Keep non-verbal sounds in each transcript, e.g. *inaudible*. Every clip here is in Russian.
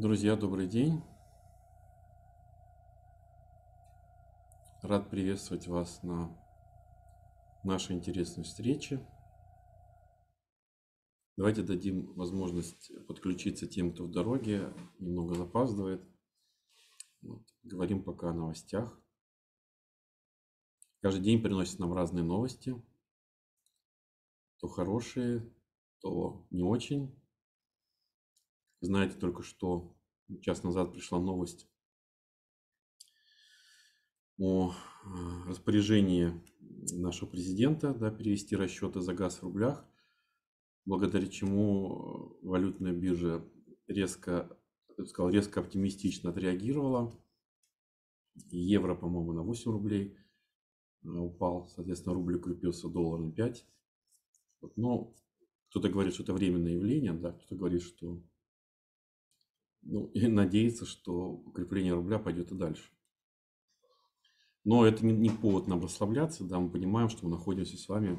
Друзья, добрый день! Рад приветствовать вас на нашей интересной встрече. Давайте дадим возможность подключиться тем, кто в дороге, немного запаздывает. Вот. Говорим пока о новостях. Каждый день приносит нам разные новости. То хорошие, то не очень. Знаете, только что, час назад пришла новость о а, распоряжении нашего президента да, перевести расчеты за газ в рублях, благодаря чему э, валютная биржа резко, я бы сказал, резко оптимистично отреагировала. Евро, по-моему, на 8 рублей а, упал, соответственно, рубль укрепился доллар на 5. Вот, но кто-то говорит, что это временное явление, да, кто-то говорит, что ну, и надеяться, что укрепление рубля пойдет и дальше. Но это не, не повод нам расслабляться, да, мы понимаем, что мы находимся с вами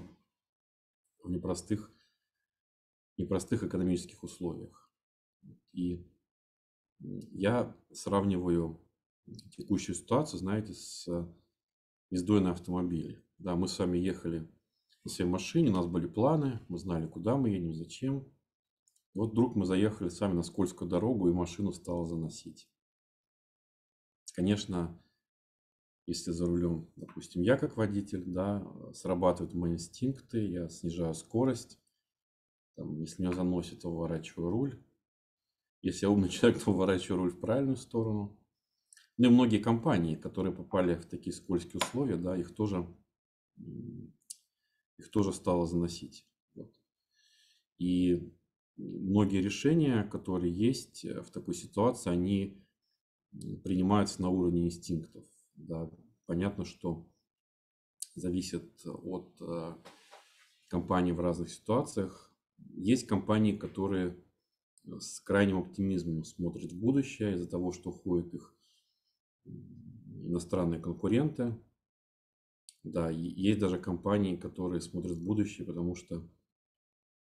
в непростых, непростых экономических условиях. И я сравниваю текущую ситуацию, знаете, с ездой на автомобиле. Да, мы с вами ехали на своей машине, у нас были планы, мы знали, куда мы едем, зачем, вот вдруг мы заехали сами на скользкую дорогу, и машину стало заносить. Конечно, если за рулем, допустим, я как водитель, да, срабатывают мои инстинкты, я снижаю скорость, там, если меня заносит, то выворачиваю руль. Если я умный *laughs* человек, то выворачиваю руль в правильную сторону. Ну и многие компании, которые попали в такие скользкие условия, да, их тоже, их тоже стало заносить. Вот. И многие решения, которые есть э, в такой ситуации, они принимаются на уровне инстинктов. Да. Понятно, что зависит от э, компаний в разных ситуациях. Есть компании, которые с крайним оптимизмом смотрят в будущее из-за того, что ходят их иностранные конкуренты. Да, есть даже компании, которые смотрят в будущее, потому что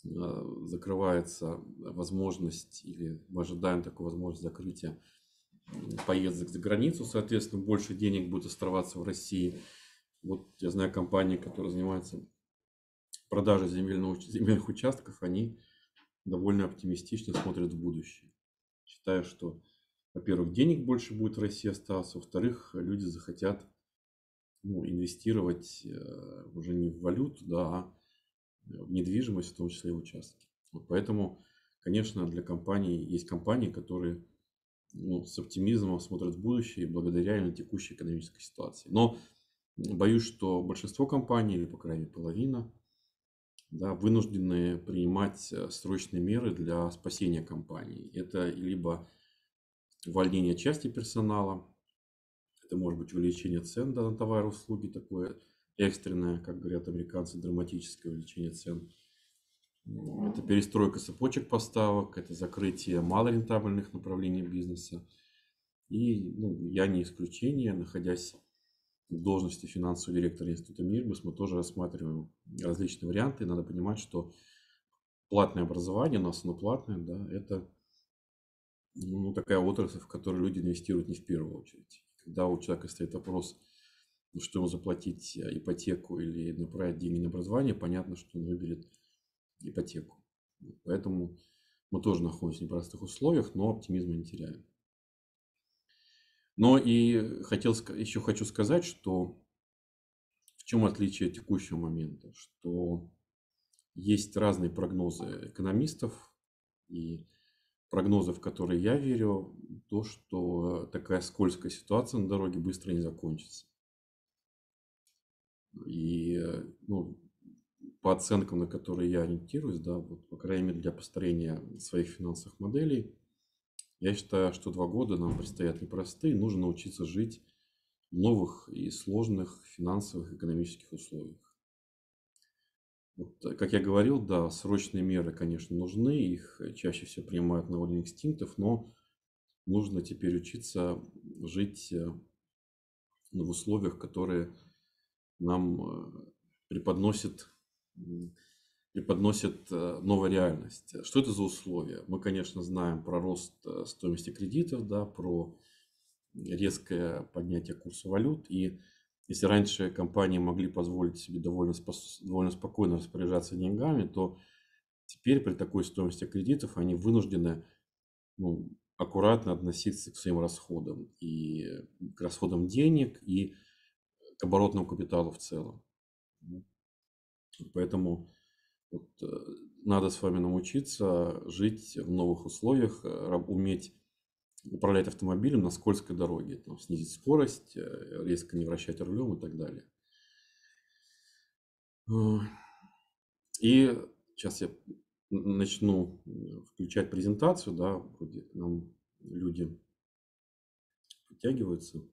Э, закрывается возможность, или мы ожидаем такую возможность закрытия поездок за границу, соответственно, больше денег будет оставаться в России. Вот я знаю компании, которые занимаются продажей земельных, земельных участков, они довольно оптимистично смотрят в будущее. считая, что, во-первых, денег больше будет в России остаться, во-вторых, люди захотят ну, инвестировать э, уже не в валюту, да, а Э, в недвижимость, в том числе и участки. Вот поэтому, конечно, для компаний есть компании, которые ну, с оптимизмом смотрят в будущее благодаря именно текущей экономической ситуации. Но боюсь, что большинство компаний, или по крайней мере половина, да, вынуждены принимать э, срочные меры для спасения компании. Это либо увольнение части персонала, это может быть увеличение цен на товары, услуги, такое экстренное, как говорят американцы, драматическое увеличение цен. Это перестройка цепочек поставок, это закрытие малорентабельных направлений бизнеса. И ну, я не исключение, находясь в должности финансового директора Института Мирбус, мы тоже рассматриваем различные варианты. надо понимать, что платное образование, у нас оно платное, да, это ну, такая отрасль, в которую люди инвестируют не в первую очередь. Когда у человека стоит вопрос – но ну, чтобы заплатить э, ипотеку или направить деньги на образование, понятно, что он выберет ипотеку. Поэтому мы тоже находимся в непростых условиях, но оптимизма не теряем. Но и хотел, еще хочу сказать, что в чем отличие текущего момента, что есть разные прогнозы экономистов, и прогнозы, в которые я верю, то, что такая скользкая ситуация на дороге быстро не закончится. И э, ну, по оценкам, на которые я ориентируюсь, да, вот, по крайней мере, для построения своих финансовых моделей, я считаю, что два года нам предстоят непростые, нужно научиться жить в новых и сложных финансовых экономических условиях. Вот, э, как я говорил, да, срочные меры, конечно, нужны, их э, чаще всего принимают на уровне инстинктов, но нужно теперь учиться жить в условиях, которые нам э, преподносит, преподносит э, новая реальность. Что это за условия? Мы, конечно, знаем про рост э, стоимости кредитов, да, про резкое поднятие курса валют. И если раньше компании могли позволить себе довольно, спос... довольно спокойно распоряжаться деньгами, то теперь при такой стоимости кредитов они вынуждены ну, аккуратно относиться к своим расходам и к расходам денег и оборотного капитала в целом. Поэтому вот, э, надо с вами научиться жить в новых условиях, э, уметь управлять автомобилем на скользкой дороге, там, снизить скорость, э, резко не вращать рулем и так далее. И сейчас я начну включать презентацию, да, вроде нам люди подтягиваются.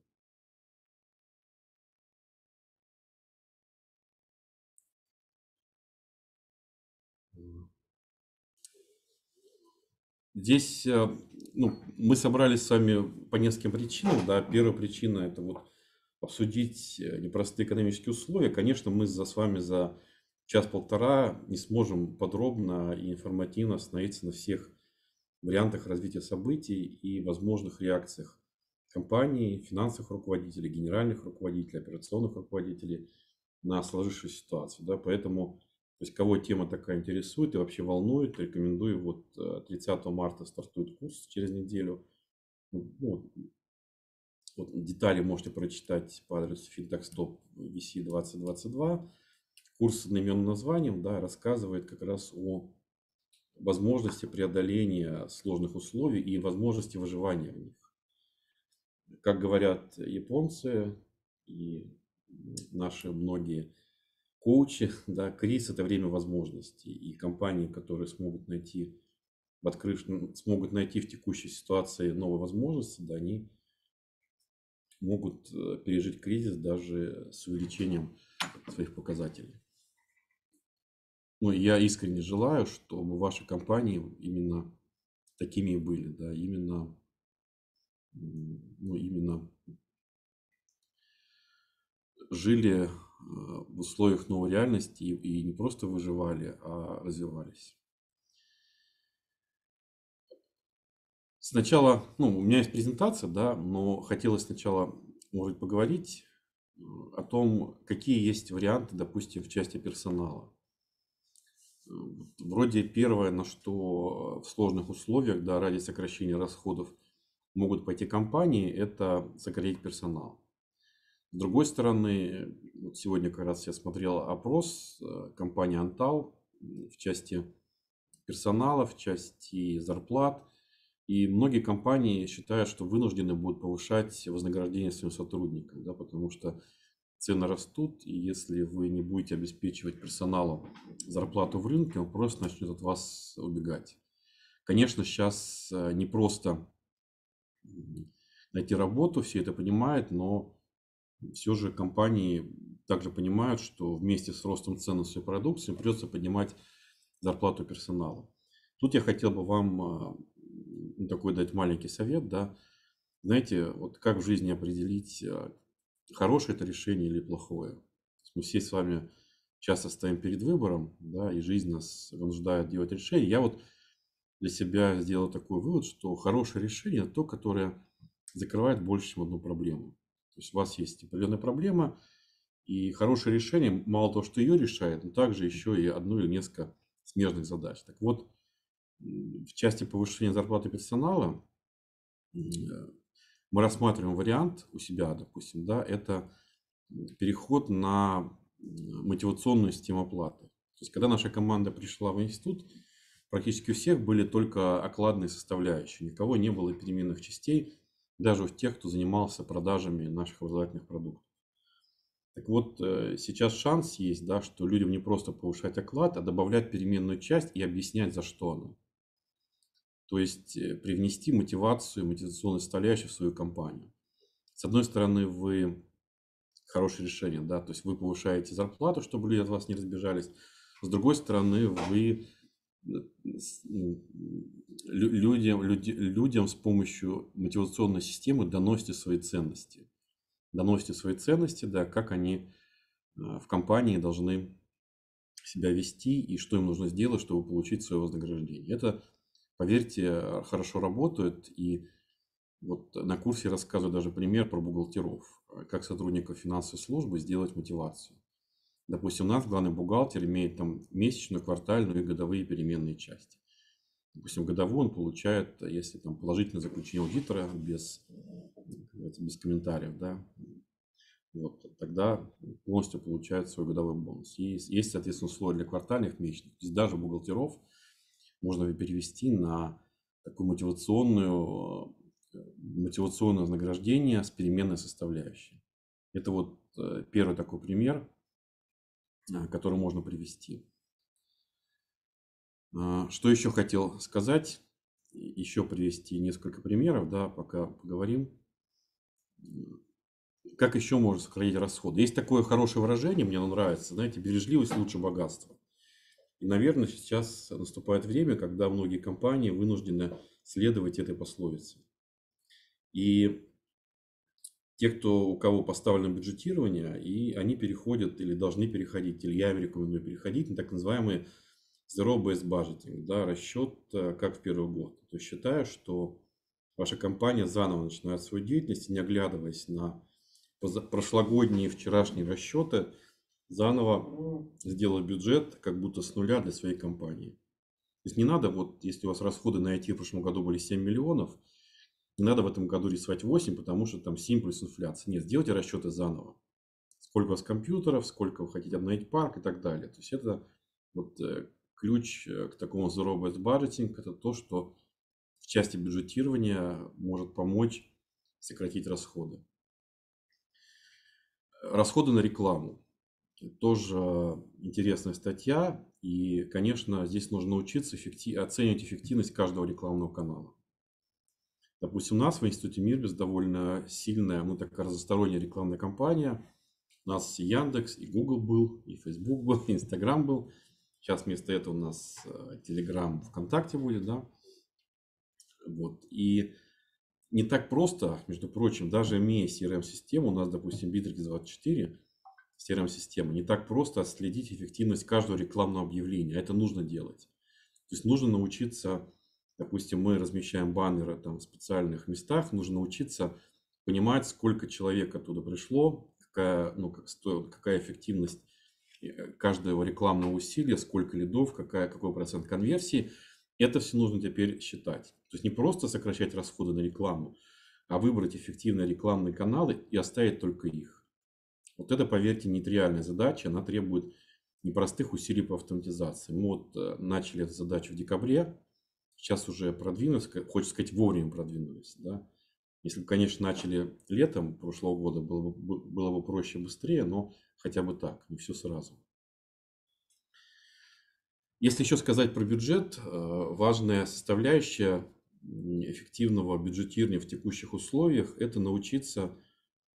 Здесь э, ну, мы собрались с вами по нескольким причинам. Да. Первая причина – это вот обсудить э, непростые экономические условия. Конечно, мы за, с вами за час-полтора не сможем подробно и информативно остановиться на всех вариантах развития событий и возможных реакциях компаний, финансовых руководителей, генеральных руководителей, операционных руководителей на сложившуюся ситуацию. Да. Поэтому то есть, кого тема такая интересует и вообще волнует, рекомендую. Вот 30 э, марта стартует курс через неделю. Ну, ну вот детали можете прочитать по адресу feedbackstop VC 2022. Курс с одноименным названием да, рассказывает как раз о возможности преодоления сложных условий и возможности выживания в них. Как говорят японцы и наши многие коучи, *laughs* да, кризис – это время возможностей, и компании, которые смогут найти в открыв... смогут найти в текущей ситуации новые возможности, да, они могут э, пережить кризис даже с увеличением своих показателей. Ну, я искренне желаю, чтобы ваши компании именно такими и были, да, именно, ну, именно жили в условиях новой реальности и не просто выживали, а развивались. Сначала, ну, у меня есть презентация, да, но хотелось сначала, может, поговорить э, о том, какие есть варианты, допустим, в части персонала. Э, вроде первое, на что э, в сложных условиях, да, ради сокращения расходов могут пойти компании, это сократить персонал. С другой стороны, вот сегодня как раз я смотрел опрос э, компании «Антал» в части персонала, в части зарплат. И многие компании считают, что вынуждены будут повышать вознаграждение своим сотрудникам, да, потому что цены растут, и если вы не будете обеспечивать персоналу зарплату в рынке, он просто начнет от вас убегать. Конечно, сейчас э, не просто найти работу, все это понимают, но все же компании также понимают, что вместе с ростом цен на свою продукцию придется поднимать зарплату персонала. Тут я хотел бы вам а, такой дать маленький совет, да. Знаете, вот как в жизни определить, а, хорошее это решение или плохое. Мы все с вами часто стоим перед выбором, да, и жизнь нас вынуждает делать решения. Я вот для себя сделал такой вывод, что хорошее решение – то, которое закрывает больше, чем одну проблему. То есть у вас есть определенная проблема, и хорошее решение, мало того, что ее решает, но также еще и одну или несколько смежных задач. Так вот, в части повышения зарплаты персонала мы рассматриваем вариант у себя, допустим, да, это переход на мотивационную систему оплаты. То есть, когда наша команда пришла в институт, практически у всех были только окладные составляющие. Никого не было переменных частей, даже у тех, кто занимался продажами наших образовательных продуктов. Так вот, э, сейчас шанс есть, да, что людям не просто повышать оклад, а добавлять переменную часть и объяснять, за что она. То есть э, привнести мотивацию, мотивационный составляющий в свою компанию. С одной стороны, вы хорошее решение, да, то есть вы повышаете зарплату, чтобы люди от вас не разбежались. С другой стороны, вы людям, людям с помощью мотивационной системы доносите свои ценности. Доносите свои ценности, да, как они э, в компании должны себя вести и что им нужно сделать, чтобы получить свое вознаграждение. Это, поверьте, хорошо работает. И вот на курсе рассказываю даже пример про бухгалтеров, как сотрудников финансовой службы сделать мотивацию. Допустим, у нас главный бухгалтер имеет там месячную, квартальную и годовые переменные части. Допустим, годовую он получает, если там положительное заключение аудитора без, без комментариев, да, вот, тогда полностью получает свой годовой бонус. И есть, соответственно, условия для квартальных месячных. То есть даже бухгалтеров можно перевести на такую мотивационную, э, мотивационное вознаграждение с переменной составляющей. Это вот э, первый такой пример. Э, которые можно привести. А, что еще хотел сказать? Еще привести несколько примеров, да, пока поговорим. Как еще можно сократить расходы? Есть такое хорошее выражение, мне оно нравится, знаете, бережливость лучше богатства. И, наверное, сейчас наступает время, когда многие компании вынуждены следовать этой пословице. И те, кто, у кого поставлено бюджетирование, и они переходят или должны переходить, или я им рекомендую переходить на так называемый zero-based budgeting, да, расчет э, как в первый год. То есть считаю, что ваша компания заново начинает свою деятельность, не оглядываясь на прошлогодние, вчерашние расчеты, заново сделать бюджет как будто с нуля для своей компании. То есть не надо, вот если у вас расходы на IT в прошлом году были 7 миллионов – не надо в этом году рисовать 8, потому что там 7 плюс инфляция. Нет, сделайте расчеты заново. Сколько у вас компьютеров, сколько вы хотите обновить парк и так далее. То есть это вот э, ключ э, к такому zero based budgeting. Это то, что в части бюджетирования может помочь сократить расходы. Расходы на рекламу. Тоже интересная статья. И, конечно, здесь нужно учиться эффектив... оценивать эффективность каждого рекламного канала. Допустим, у нас в Институте Мирбис довольно сильная, мы ну, такая разносторонняя рекламная кампания. У нас и Яндекс, и Google был, и Facebook был, *laughs* и Instagram был. Сейчас вместо этого у нас Telegram э, ВКонтакте будет, да. Вот. И не так просто, между прочим, даже имея CRM-систему, эм у нас, допустим, bitrix 24 CRM-система, не так просто отследить эффективность каждого рекламного объявления. А это нужно делать. То есть нужно научиться допустим, мы размещаем баннеры там в специальных местах, нужно учиться понимать, сколько человек оттуда пришло, какая, ну, как стоит, какая эффективность э, каждого рекламного усилия, сколько лидов, какая, какой процент конверсии. Это все нужно теперь считать. То есть не просто сокращать расходы на рекламу, а выбрать эффективные рекламные каналы и оставить только их. Вот это, поверьте, нетривиальная задача, она требует непростых усилий по автоматизации. Мы вот э, начали эту задачу в декабре, сейчас уже продвинулись, хочется сказать, вовремя продвинулись. Да? Если бы, конечно, начали летом прошлого года, было бы, было бы проще, быстрее, но хотя бы так, не все сразу. Если еще сказать про бюджет, э, важная составляющая эффективного бюджетирования в текущих условиях – это научиться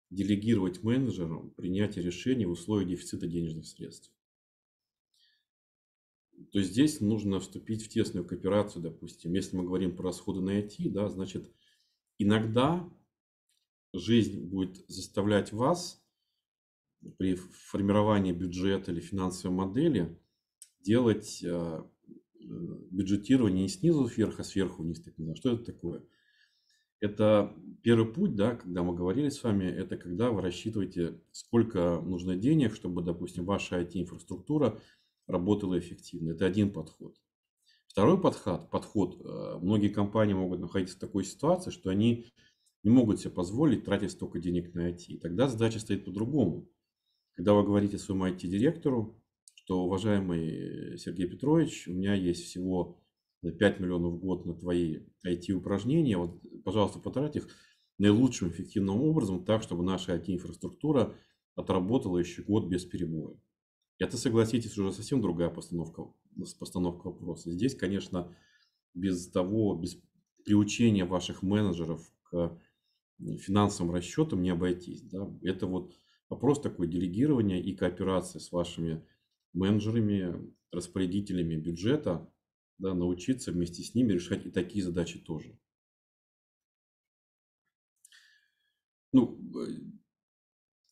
делегировать менеджерам принятие решений в условиях дефицита денежных средств то здесь нужно вступить в тесную кооперацию, допустим. Если мы говорим про расходы на IT, да, значит, иногда жизнь будет заставлять вас при формировании бюджета или финансовой модели делать э, бюджетирование не снизу вверх, а сверху вниз. Так не знаю, что это такое? Это первый путь, да, когда мы говорили с вами, это когда вы рассчитываете, сколько нужно денег, чтобы, допустим, ваша IT-инфраструктура – работала эффективно. Это один подход. Второй подход, подход, э, многие компании могут находиться в такой ситуации, что они не могут себе позволить тратить столько денег на IT. И тогда задача стоит по-другому. Когда вы говорите своему IT-директору, что, уважаемый э, Сергей Петрович, у меня есть всего 5 э, миллионов в год на твои IT-упражнения, вот, пожалуйста, потрать их наилучшим эффективным образом, так, чтобы наша IT-инфраструктура отработала еще год без перебоя. Это, согласитесь, уже совсем другая постановка, постановка вопроса. Здесь, конечно, без того, без приучения ваших менеджеров к финансовым расчетам не обойтись. Да? Это вот вопрос такой делегирования и кооперации с вашими менеджерами, распорядителями бюджета, да, научиться вместе с ними решать и такие задачи тоже. Ну, э,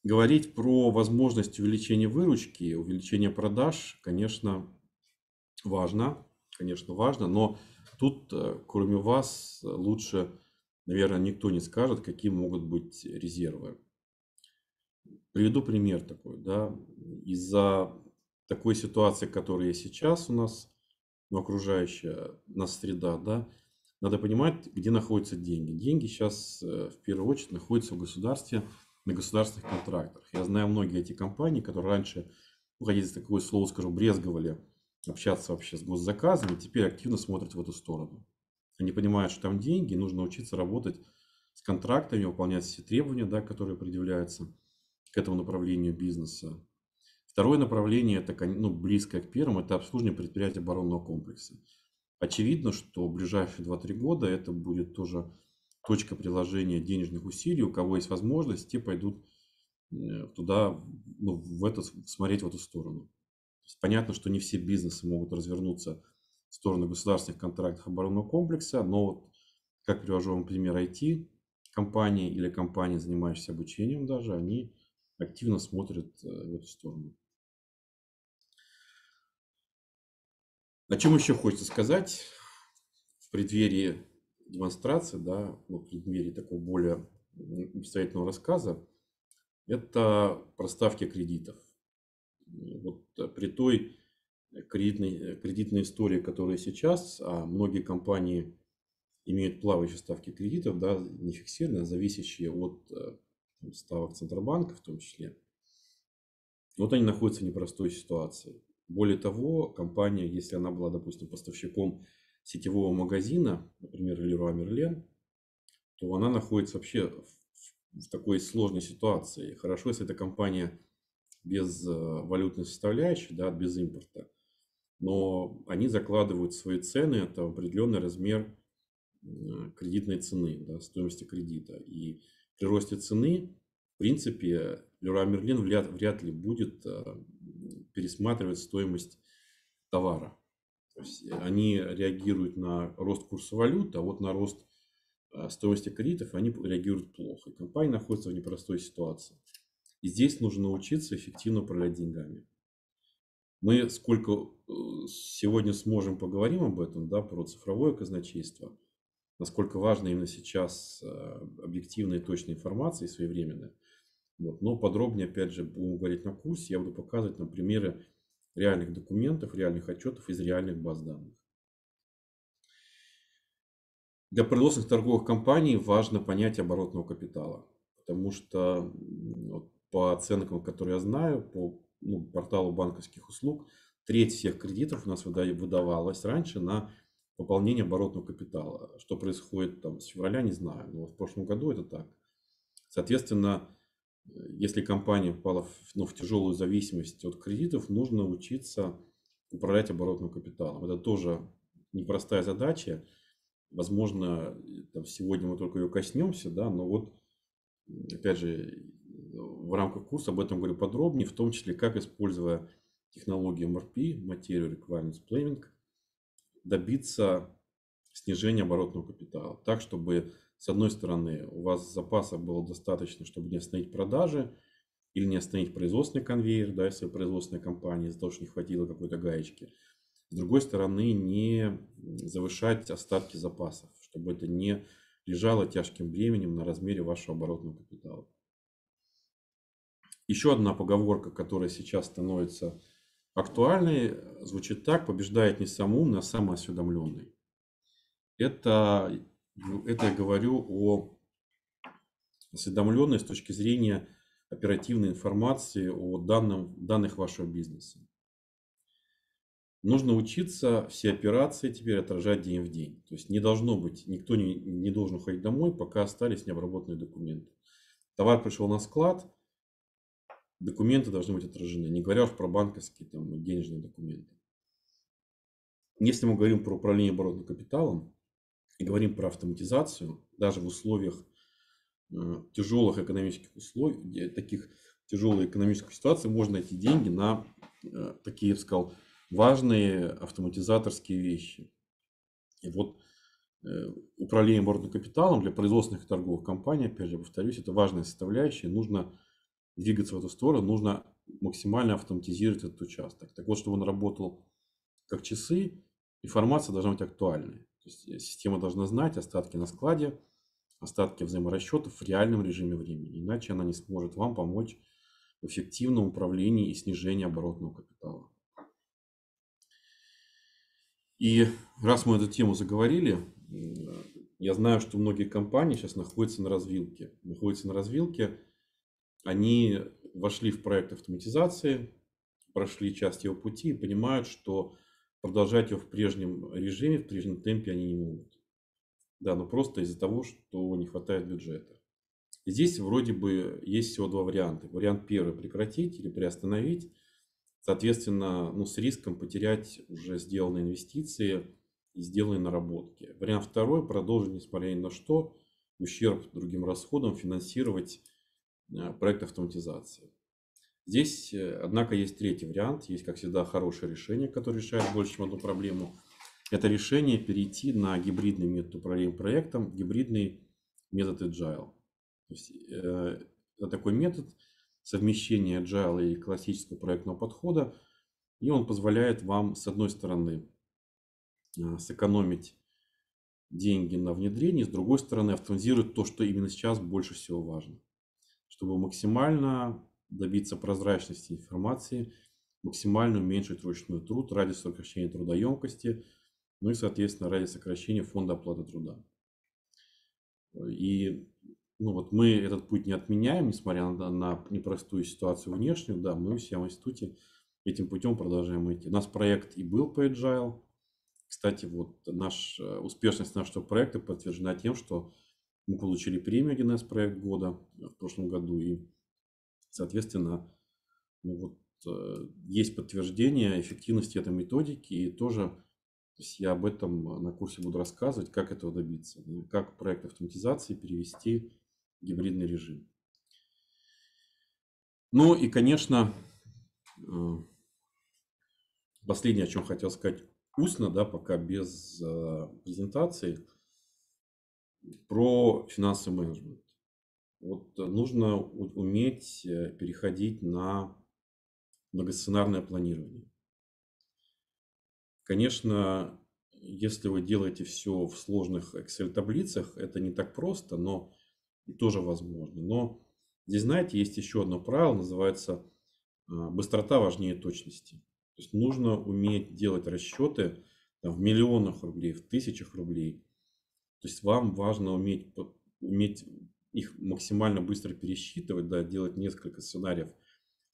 говорить про возможность увеличения выручки, увеличения продаж, конечно, важно, конечно, важно, но тут, э, кроме вас, э, лучше, наверное, никто не скажет, какие могут быть резервы. Приведу пример такой, да, из-за такой ситуации, которая сейчас у нас, ну, окружающая нас среда, да, надо понимать, где находятся деньги. Деньги сейчас э, в первую очередь находятся в государстве, на государственных контрактах. Я знаю многие эти компании, которые раньше, уходить ну, за такое слово скажу, брезговали общаться вообще с госзаказами, теперь активно смотрят в эту сторону. Они понимают, что там деньги, нужно учиться работать с контрактами, выполнять все требования, да, которые предъявляются к этому направлению бизнеса. Второе направление, это ну, близкое к первому, это обслуживание предприятий оборонного комплекса. Очевидно, что в ближайшие 2-3 года это будет тоже точка приложения денежных усилий, у кого есть возможность, те пойдут э, туда, ну, в это, смотреть в эту сторону. понятно, что не все бизнесы могут развернуться в сторону государственных контрактов оборонного комплекса, но вот, как привожу вам пример IT, компании или компании, занимающиеся обучением даже, они активно смотрят э, в эту сторону. О чем еще хочется сказать в преддверии демонстрации, да, ну, в преддверии такого более обстоятельного рассказа, это проставки кредитов. Вот э, при той кредитной, кредитной истории, которая сейчас, а многие компании имеют плавающие ставки кредитов, да, не фиксированные, а зависящие от э, там, ставок Центробанка в том числе. Вот они находятся в непростой ситуации. Более того, компания, если она была, допустим, поставщиком сетевого магазина, например, Леруа Мерлен, то она находится вообще в, в такой сложной ситуации. Хорошо, если эта компания без э, валютной составляющей, да, без импорта, но они закладывают свои цены, это определенный размер э, кредитной цены, да, стоимости кредита. И при росте цены, в принципе, Леруа Мерлен вряд, вряд ли будет э, пересматривать стоимость товара. Э, они реагируют на рост курса валют, а вот на рост а, стоимости кредитов они реагируют плохо. И компания находится в непростой ситуации. И здесь нужно научиться эффективно управлять деньгами. Мы сколько э, сегодня сможем поговорим об этом, да, про цифровое казначейство, насколько важно именно сейчас а, объективная и точная информация и своевременная. Вот. Но подробнее, опять же, будем говорить на курсе, я буду показывать на примеры реальных документов, реальных отчетов из реальных баз данных. Для производственных торговых компаний важно понятие оборотного капитала, потому что вот, по оценкам, которые я знаю, по ну, порталу банковских услуг, треть всех кредитов у нас выдавалась раньше на пополнение оборотного капитала. Что происходит там с февраля, не знаю, но в прошлом году это так. Соответственно, если компания попала в, ну, в тяжелую зависимость от кредитов, нужно учиться управлять оборотным капиталом. Это тоже непростая задача. Возможно, там, сегодня мы только ее коснемся, да, но вот, опять же, в рамках курса об этом говорю подробнее, в том числе, как, используя технологию MRP, Material Requirements Planning, добиться снижения оборотного капитала, так, чтобы с одной стороны, у вас запаса было достаточно, чтобы не остановить продажи или не остановить производственный конвейер, да, если производственная компания из-за того, что не хватило какой-то гаечки. С другой стороны, не завышать остатки запасов, чтобы это не лежало тяжким бременем на размере вашего оборотного капитала. Еще одна поговорка, которая сейчас становится актуальной, звучит так, побеждает не сам умный, а самоосведомленный. Это ну, это я говорю о осведомленной с точки зрения оперативной информации о данном, данных вашего бизнеса. Нужно учиться все операции теперь отражать день в день. То есть не должно быть, никто не, не должен уходить домой, пока остались необработанные документы. Товар пришел на склад, документы должны быть отражены, не говоря уж про банковские там, денежные документы. Если мы говорим про управление оборотным капиталом, и говорим про автоматизацию, даже в условиях э, тяжелых экономических условий, таких тяжелой экономической ситуации, можно найти деньги на э, такие, я бы сказал, важные автоматизаторские вещи. И вот э, управление оборотным капиталом для производственных и торговых компаний, опять же, повторюсь, это важная составляющая, нужно двигаться в эту сторону, нужно максимально автоматизировать этот участок. Так вот, чтобы он работал как часы, информация должна быть актуальной. То есть э, система должна знать остатки на складе, остатки взаиморасчетов в реальном режиме времени, иначе она не сможет вам помочь в эффективном управлении и снижении оборотного капитала. И раз мы эту тему заговорили, я знаю, что многие компании сейчас находятся на развилке. Находятся на развилке, они вошли в проект автоматизации, прошли часть его пути и понимают, что продолжать его в прежнем режиме, в прежнем темпе они не могут. Да, но просто из-за того, что не хватает бюджета. И здесь вроде бы есть всего два варианта. Вариант первый – прекратить или приостановить. Соответственно, ну, с риском потерять уже сделанные инвестиции и сделанные наработки. Вариант второй – продолжить, несмотря ни на что, ущерб другим расходам, финансировать э, проект автоматизации. Здесь, э, однако, есть третий вариант. Есть, как всегда, хорошее решение, которое решает больше, чем одну проблему. Это решение перейти на гибридный метод управления проектом, гибридный метод Agile. То есть, э, это такой метод совмещения Agile и классического проектного подхода. И он позволяет вам, с одной стороны, э, сэкономить деньги на внедрение, с другой стороны, автоматизирует то, что именно сейчас больше всего важно, чтобы максимально добиться прозрачности информации, максимально уменьшить ручной труд ради сокращения трудоемкости, ну и, соответственно, ради сокращения фонда оплаты труда. И ну вот мы этот путь не отменяем, несмотря на, на непростую ситуацию внешнюю, да, мы у себя в институте этим путем продолжаем идти. У нас проект и был по Agile. Кстати, вот наш, э, успешность нашего проекта подтверждена тем, что мы получили премию 1С проект года в прошлом году, и Соответственно, ну вот, э, есть подтверждение эффективности этой методики, и тоже то есть я об этом э, на курсе буду рассказывать, как этого добиться, как проект автоматизации перевести в гибридный режим. Ну и, конечно, э, последнее, о чем хотел сказать устно, да, пока без презентации, про финансовый менеджмент. Вот э, нужно уметь э, переходить на многосценарное планирование. Конечно, если вы делаете все в сложных Excel-таблицах, это не так просто, но и тоже возможно. Но здесь, знаете, есть еще одно правило, называется а, быстрота важнее точности. То есть нужно уметь делать расчеты там, в миллионах рублей, в тысячах рублей. То есть вам важно уметь, уметь их максимально быстро пересчитывать, да, делать несколько сценариев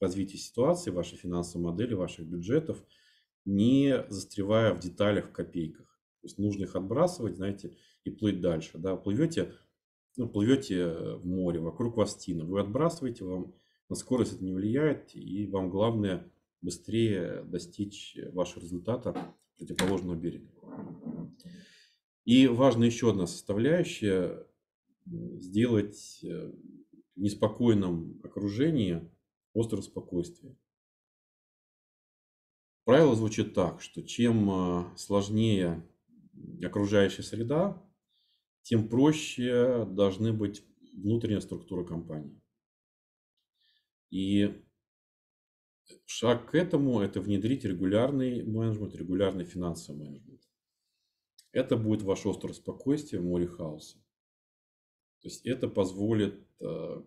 развития ситуации, вашей финансовой модели, ваших бюджетов, не застревая в деталях, в копейках. То есть нужно их отбрасывать, знаете, и плыть дальше. Да, плывете, ну, плывете э, в море, вокруг вас тина, вы отбрасываете, вам на скорость это не влияет, и вам главное быстрее достичь э, вашего результата противоположного берега. И важна еще одна составляющая сделать э, в неспокойном окружении остров спокойствия. Правило звучит так, что чем э, сложнее окружающая среда, тем проще должны быть внутренняя структура компании. И шаг к этому – это внедрить регулярный менеджмент, регулярный финансовый менеджмент. Это будет ваш остров спокойствия в море хаоса. То есть это позволит э,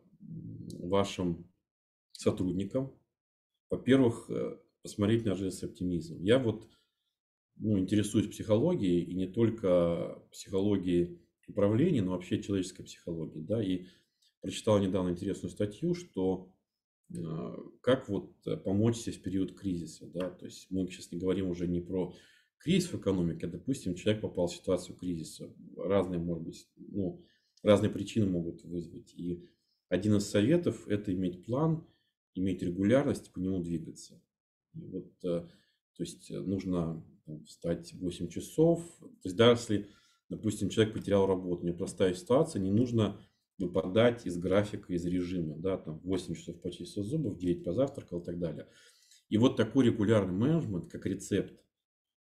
вашим сотрудникам, во-первых, э, посмотреть на жизнь с оптимизмом. Я вот ну, интересуюсь психологией, и не только психологией управления, но вообще человеческой психологией. Да, и прочитал недавно интересную статью, что э, как вот помочь себе в период кризиса. Да? То есть мы сейчас не говорим уже не про кризис в экономике, а, допустим, человек попал в ситуацию кризиса. Разные, может быть, ну, разные причины могут вызвать. И один из советов – это иметь план, иметь регулярность, по нему двигаться. И вот, э, то есть э, нужно встать в 8 часов. То есть даже если, допустим, человек потерял работу, у него простая ситуация, не нужно выпадать из графика, из режима, да, там 8 часов почистил зубы, в 9 позавтракал и так далее. И вот такой регулярный менеджмент, как рецепт,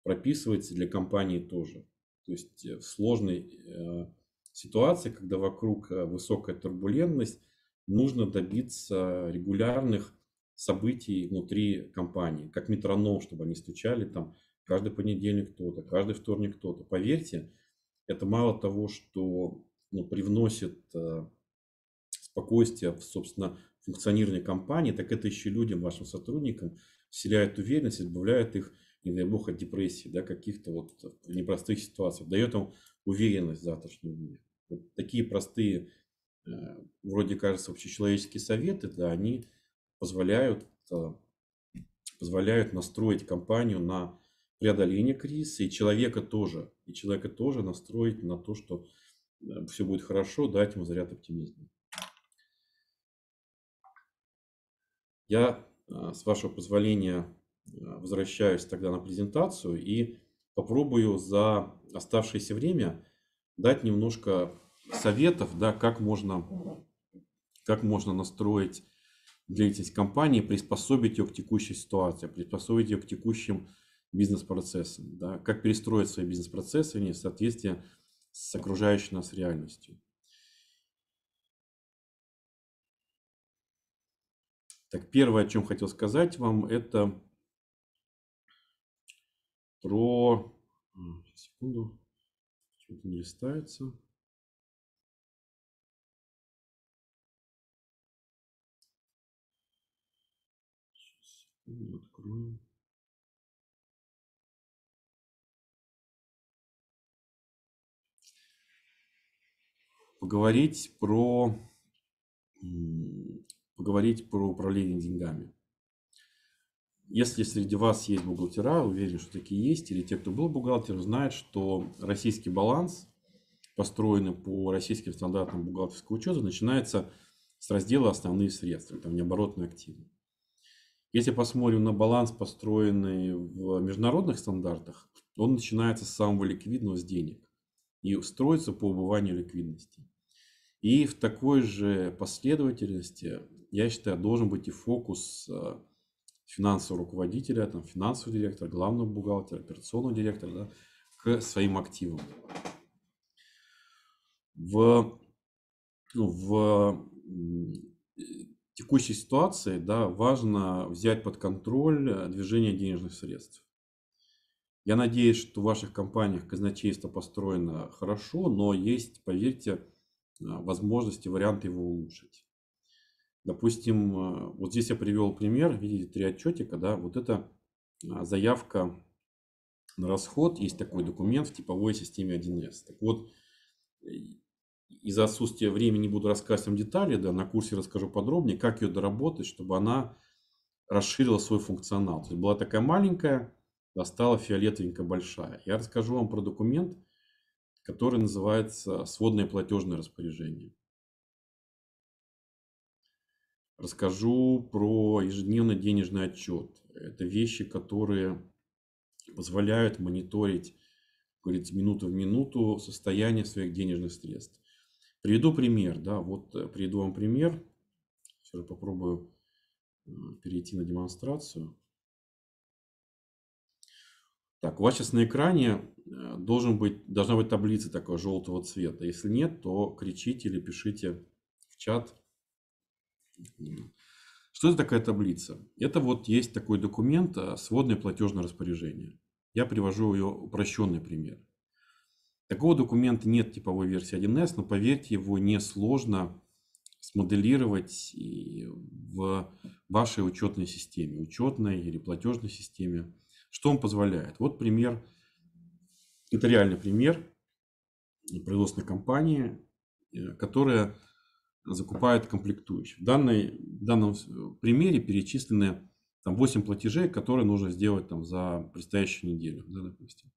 прописывается для компании тоже. То есть в э, сложной ситуации, когда вокруг э, высокая турбулентность, нужно добиться регулярных событий внутри компании, как метроном, чтобы они стучали там каждый понедельник кто-то, каждый вторник кто-то. Поверьте, это мало того, что ну, привносит э, спокойствие в, собственно, функционирование компании, так это еще людям, вашим сотрудникам, вселяет уверенность, избавляет их, не дай бог, от депрессии, да, каких-то вот непростых ситуаций, дает им уверенность в завтрашнем дне. Вот такие простые, э, вроде кажется, общечеловеческие советы, да, они позволяют, э, позволяют настроить компанию на преодоление кризиса и человека тоже, и человека тоже настроить на то, что э, все будет хорошо, дать ему заряд оптимизма. Я, с вашего позволения, возвращаюсь тогда на презентацию и попробую за оставшееся время дать немножко советов, да, как можно, как можно настроить деятельность компании, приспособить ее к текущей ситуации, приспособить ее к текущим бизнес-процессам, да, как перестроить свои бизнес-процессы в соответствии с окружающей нас реальностью. Так, первое, о чем хотел сказать вам, это про... Секунду. Что-то не листается. Сейчас секунду откроем. Поговорить про поговорить про управление деньгами. Если среди вас есть бухгалтера, уверен, что такие есть, или те, кто был бухгалтером, знают, что российский баланс, построенный по российским стандартам бухгалтерского учета, начинается с раздела «Основные средства», там необоротные активы. Если посмотрим на баланс, построенный в международных стандартах, он начинается с самого ликвидного с денег и строится по убыванию ликвидности. И в такой же последовательности, я считаю, должен быть и фокус э, финансового руководителя, там, финансового директора, главного бухгалтера, операционного директора да, к своим активам. В, ну, в текущей ситуации да, важно взять под контроль э, движение денежных средств. Я надеюсь, что в ваших компаниях казначейство построено хорошо, но есть, поверьте, э, возможности, варианты его улучшить. Допустим, э, вот здесь я привел пример, видите, три отчетика, да, вот это а, заявка на расход, есть такой документ в типовой системе 1С. Так вот, из-за отсутствия времени не буду рассказывать вам детали, да, на курсе расскажу подробнее, как ее доработать, чтобы она расширила свой функционал. То есть была такая маленькая, а стала фиолетовенькая большая. Я расскажу вам про документ, который называется «Сводное платежное распоряжение». Расскажу про ежедневный денежный отчет. Это вещи, которые позволяют мониторить, как говорится, минуту в минуту состояние своих денежных средств. Приведу пример, да, вот э, приведу вам пример. Сейчас попробую перейти на демонстрацию. Так, у вас сейчас на экране э, должен быть, должна быть таблица такого желтого цвета. Если нет, то кричите или пишите в чат – что это такая таблица? Это вот есть такой документ а, «Сводное платежное распоряжение». Я привожу ее упрощенный пример. Такого документа нет типовой версии 1С, но поверьте, его несложно смоделировать в вашей учетной системе, учетной или платежной системе. Что он позволяет? Вот пример, это реальный пример производственной компании, э, которая закупают комплектующие. В, данной, в данном примере перечислены там, 8 платежей, которые нужно сделать там, за предстоящую неделю, да, допустим.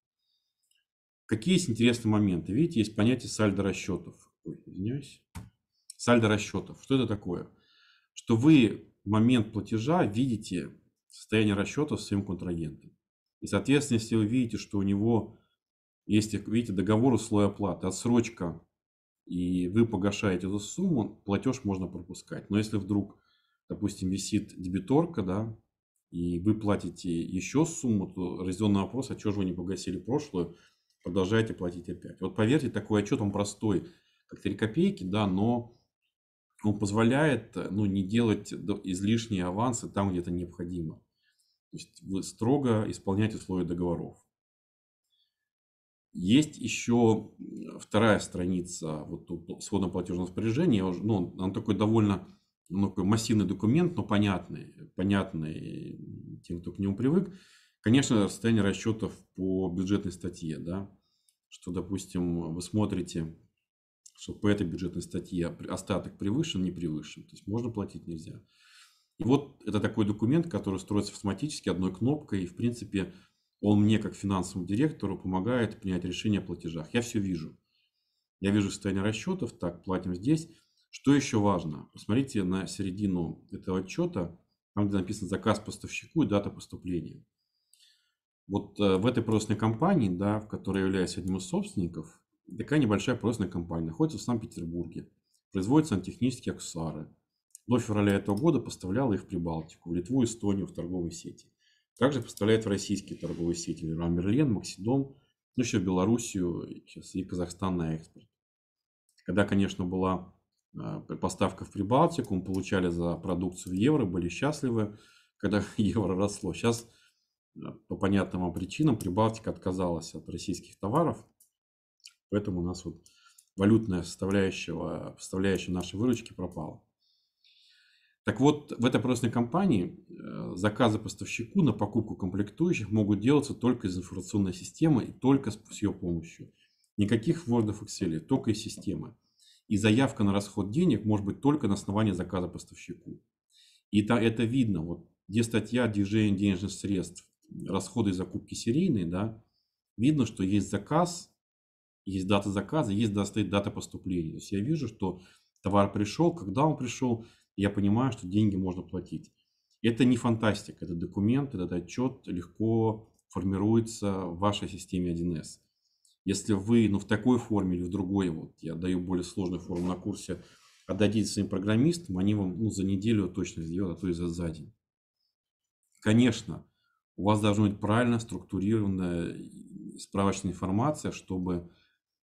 Какие есть интересные моменты? Видите, есть понятие сальдо расчетов. Ой, извиняюсь. Сальдо расчетов. Что это такое? Что вы в момент платежа видите состояние расчетов с своим контрагентом. И, соответственно, если вы видите, что у него есть, видите, договор условия оплаты, отсрочка и вы погашаете эту сумму, платеж можно пропускать. Но если вдруг, допустим, висит дебиторка, да, и вы платите еще сумму, то разделенный вопрос, а чего же вы не погасили прошлую, продолжаете платить опять. Вот поверьте, такой отчет, он простой, как 3 копейки, да, но он позволяет э, ну, не делать излишние авансы там, где это необходимо. То есть вы строго исполняете условия договоров. Есть еще вторая страница вот, ну, с платежного распоряжения. Ну, он такой довольно ну, такой массивный документ, но понятный, понятный тем, кто к нему привык. Конечно, состояние расчетов по бюджетной статье, да, что, допустим, вы смотрите, что по этой бюджетной статье остаток превышен, не превышен, то есть можно платить, нельзя. И вот это такой документ, который строится автоматически одной кнопкой, и, в принципе, он мне, как финансовому директору, помогает принять решение о платежах. Я все вижу. Я вижу состояние расчетов, так, платим здесь. Что еще важно? Посмотрите на середину этого отчета, там, где написано заказ поставщику и дата поступления. Вот э, в этой производственной компании, да, в которой я являюсь одним из собственников, такая небольшая производственная компания, находится в Санкт-Петербурге. Производятся технические аксессуары. До февраля этого года поставляла их в Прибалтику, в Литву, Эстонию, в торговые сети. Также поставляет в российские торговые сети Леруа Мерлен, Максидом, ну еще в Белоруссию сейчас и Казахстан на экспорт. Когда, конечно, была э, поставка в Прибалтику, мы получали за продукцию евро, были счастливы, *laughs* когда евро росло. Сейчас э, по понятным вам причинам Прибалтика отказалась от российских товаров, поэтому у нас вот валютная составляющая, составляющая нашей выручки пропала. Так вот, в этой операционной компании э, заказы поставщику на покупку комплектующих могут делаться только из информационной системы и только с ее помощью. Никаких Word Excel, только из системы. И заявка на расход денег может быть только на основании заказа поставщику. И это, это видно, вот где статья движение денежных средств, расходы и закупки серийные, да, видно, что есть заказ, есть дата заказа, есть дата поступления. То есть я вижу, что товар пришел, когда он пришел, я понимаю, что деньги можно платить. Это не фантастика, это документ, этот отчет легко формируется в вашей системе 1С. Если вы ну, в такой форме или в другой, вот я даю более сложную форму на курсе, отдадите своим программистам, они вам ну, за неделю точно сделают, а то и за, за день. Конечно, у вас должна быть правильно структурированная справочная информация, чтобы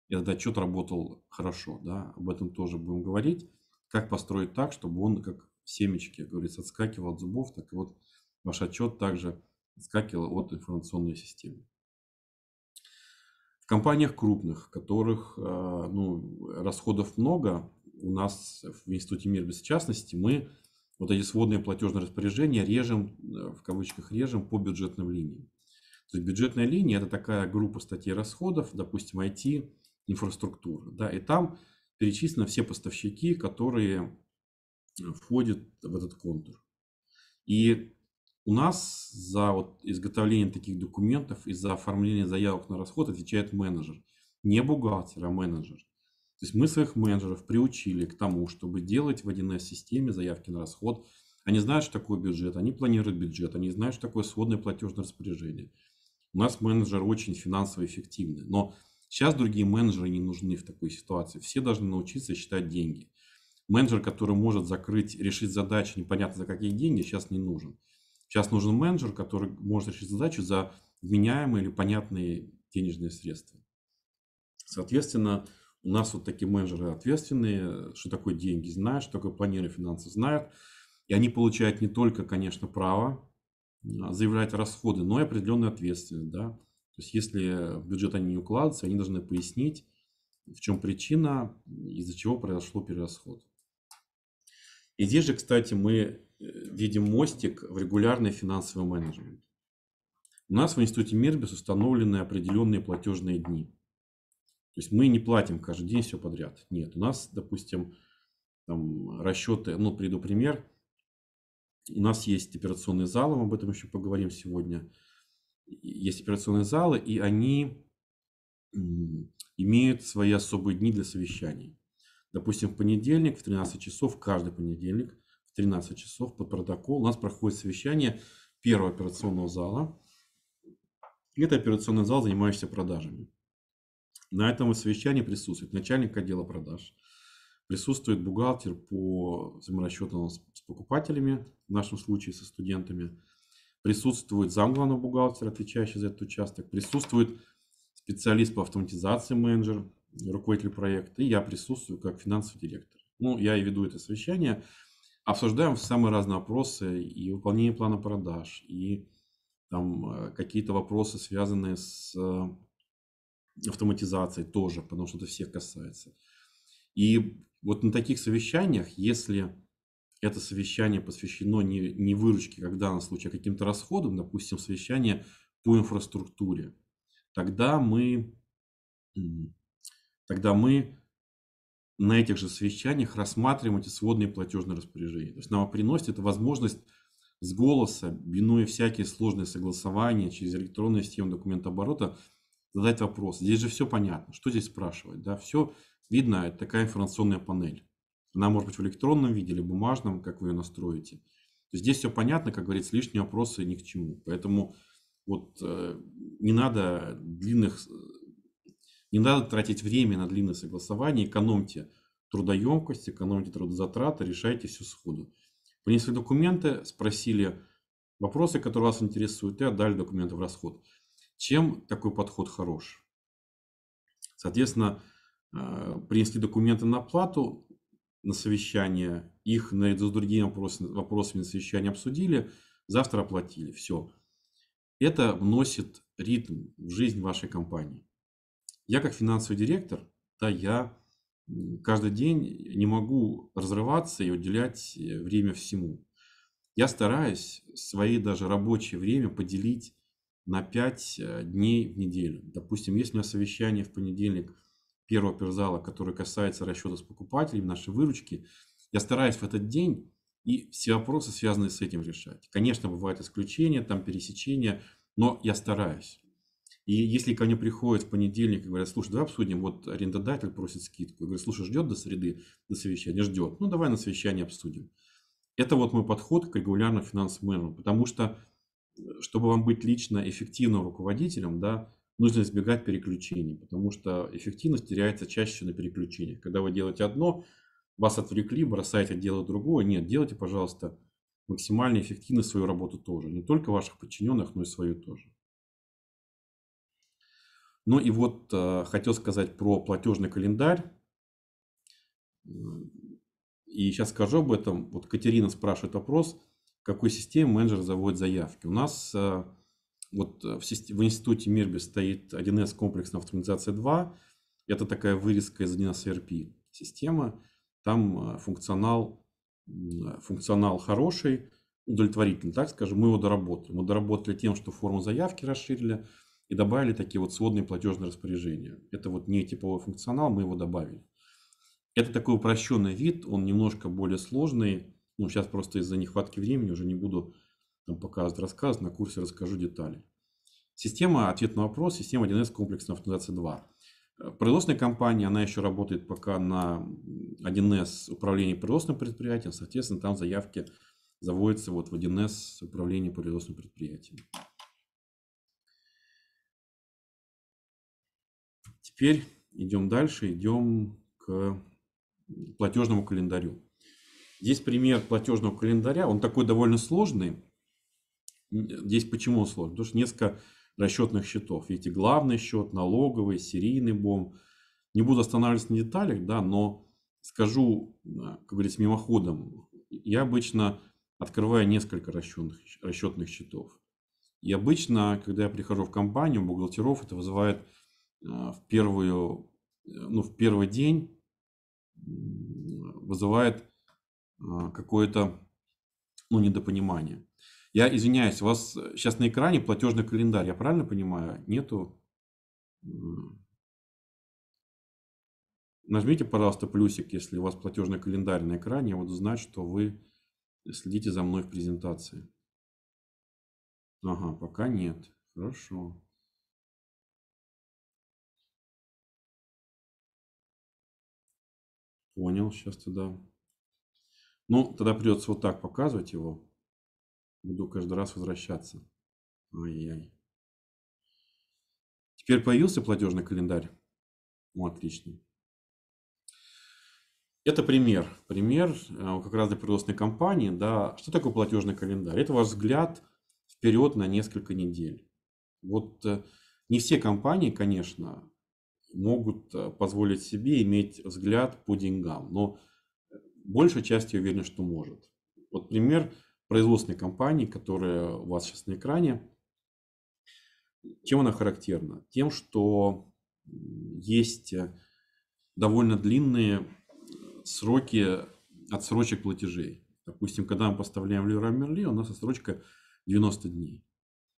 этот отчет работал хорошо. Да? Об этом тоже будем говорить. Как построить так, чтобы он, как семечки, как говорится, отскакивал от зубов, так и вот ваш отчет также отскакивал от информационной системы. В компаниях крупных, которых а, ну, расходов много, у нас в Институте мира частности, мы вот эти сводные платежные распоряжения режем, э, в кавычках режем, по бюджетным линиям. То есть бюджетная линия – это такая группа статей расходов, допустим, IT, инфраструктура. Да, и там перечислены все поставщики, которые э, входят в этот контур. И у нас за вот изготовление таких документов и за оформление заявок на расход отвечает менеджер. Не бухгалтер, а менеджер. То есть мы своих менеджеров приучили к тому, чтобы делать в 1С-системе заявки на расход. Они знают, что такое бюджет, они планируют бюджет, они знают, что такое сводное платежное распоряжение. У нас менеджер очень финансово эффективный, но Сейчас другие менеджеры не нужны в такой ситуации. Все должны научиться считать деньги. Менеджер, который может закрыть, решить задачу непонятно за какие деньги, сейчас не нужен. Сейчас нужен менеджер, который может решить задачу за вменяемые или понятные денежные средства. Соответственно, у нас вот такие менеджеры ответственные, что такое деньги знают, что такое планирование финансов знают. И они получают не только, конечно, право а, заявлять расходы, но и определенную ответственность. Да? То есть если в бюджет они не укладываются, они должны пояснить, в чем причина, из-за чего произошел перерасход. И здесь же, кстати, мы э, видим мостик в регулярный финансовый менеджмент. У нас в институте Мербис установлены определенные платежные дни. То есть мы не платим каждый день все подряд. Нет, у нас, допустим, там расчеты, ну, приду пример. У нас есть операционный зал, об этом еще поговорим сегодня есть операционные залы, и они имеют свои особые дни для совещаний. Допустим, в понедельник в 13 часов, каждый понедельник в 13 часов под протокол у нас проходит совещание первого операционного зала. Это операционный зал, занимающийся продажами. На этом совещании присутствует начальник отдела продаж, присутствует бухгалтер по взаиморасчетам с покупателями, в нашем случае со студентами, присутствует зам главного бухгалтера, отвечающий за этот участок, присутствует специалист по автоматизации, менеджер, руководитель проекта, и я присутствую как финансовый директор. Ну, я и веду это совещание. Обсуждаем самые разные вопросы и выполнение плана продаж, и там э, какие-то вопросы, связанные с э, автоматизацией тоже, потому что это всех касается. И вот на таких совещаниях, если это совещание посвящено не, не выручке, как в данном случае, а каким-то расходам, допустим, совещание по инфраструктуре, тогда мы, тогда мы на этих же совещаниях рассматриваем эти сводные платежные распоряжения. То есть нам приносит это возможность с голоса, минуя всякие сложные согласования через электронную систему документооборота, задать вопрос. Здесь же все понятно, что здесь спрашивать. Да? Все видно, это такая информационная панель. Она может быть в электронном виде или бумажном, как вы ее настроите. То есть здесь все понятно, как говорится, лишние вопросы ни к чему. Поэтому вот э, не надо длинных, не надо тратить время на длинные согласования, экономьте трудоемкость, экономьте трудозатраты, решайте все сходу. Принесли документы, спросили вопросы, которые вас интересуют, и отдали документы в расход. Чем такой подход хорош? Соответственно, э, принесли документы на оплату, на совещание, их наряду с другими вопросами, вопросами на совещании обсудили, завтра оплатили, все. Это вносит ритм в жизнь вашей компании. Я как финансовый директор, да, я каждый день не могу разрываться и уделять э, время всему. Я стараюсь свои даже рабочее время поделить на 5 э, дней в неделю. Допустим, если у меня совещание в понедельник – первого перзала, который касается расчета с покупателем, нашей выручки, я стараюсь в этот день и все вопросы, связанные с этим, решать. Конечно, бывают исключения, там пересечения, но я стараюсь. И если ко мне приходят в понедельник и говорят, слушай, давай обсудим, вот арендодатель просит скидку. Я говорю, слушай, ждет до среды до совещание? Ждет. Ну, давай на совещание обсудим. Это вот мой подход к регулярному финансовому менеджменту, потому что, э, чтобы вам быть лично эффективным руководителем, да, нужно избегать переключений, потому что эффективность теряется чаще на переключениях. Когда вы делаете одно, вас отвлекли, бросаете дело другое. Нет, делайте, пожалуйста, максимально эффективно свою работу тоже. Не только ваших подчиненных, но и свою тоже. Ну и вот э, хотел сказать про платежный календарь. И сейчас скажу об этом. Вот Катерина спрашивает вопрос, в какой системе менеджер заводит заявки. У нас э, вот э, в, в институте Мирби стоит 1С комплексная автоматизация 2. Это такая вырезка из 1С ERP системы. Там э, функционал, э, функционал хороший, удовлетворительный, так скажем, мы его доработали. Мы доработали тем, что форму заявки расширили и добавили такие вот сводные платежные распоряжения. Это вот не типовой функционал, мы его добавили. Это такой упрощенный вид, он немножко более сложный. Ну, сейчас просто из-за нехватки времени уже не буду там показывают рассказ, на курсе расскажу детали. Система, ответ на вопрос, система 1С комплексной автоматизации 2. Э, производственная компания, она еще работает пока на 1С управлении производственным предприятием, соответственно, там заявки заводятся вот в 1С управление производственным предприятием. Теперь идем дальше, идем к платежному календарю. Здесь пример платежного календаря, он такой довольно сложный, Э, здесь почему сложно? Потому что несколько расчетных счетов. Видите, главный счет, налоговый, серийный бом. Не буду останавливаться на деталях, да, но скажу, э, как говорится, мимоходом. Я обычно открываю несколько расчетных, расчетных счетов. И обычно, когда я прихожу в компанию, бухгалтеров, это вызывает э, в, первую, ну, в первый день вызывает какое-то ну, недопонимание. Я извиняюсь, у вас сейчас э, на экране платежный календарь, я правильно понимаю? Нету. Нажмите, пожалуйста, плюсик, если у вас платежный календарь на экране, Вот буду знать, что вы следите за мной в презентации. Ага, пока нет. Хорошо. Понял, сейчас туда. Ну, тогда придется вот так показывать его. Буду каждый раз возвращаться. Ай-яй. Теперь появился платежный календарь. Ну, отлично. Это пример. Пример э, как раз для производственной компании. Да. Что такое платежный календарь? Это ваш взгляд вперед на несколько недель. Вот э, не все компании, конечно, могут э, позволить себе иметь взгляд по деньгам, но большая часть, я уверен, что может. Вот пример производственной компании, которая у вас сейчас на экране, чем она характерна? Тем, что есть э, довольно длинные сроки отсрочек платежей. Допустим, когда мы поставляем Леруа Мерли, у нас отсрочка 90 дней.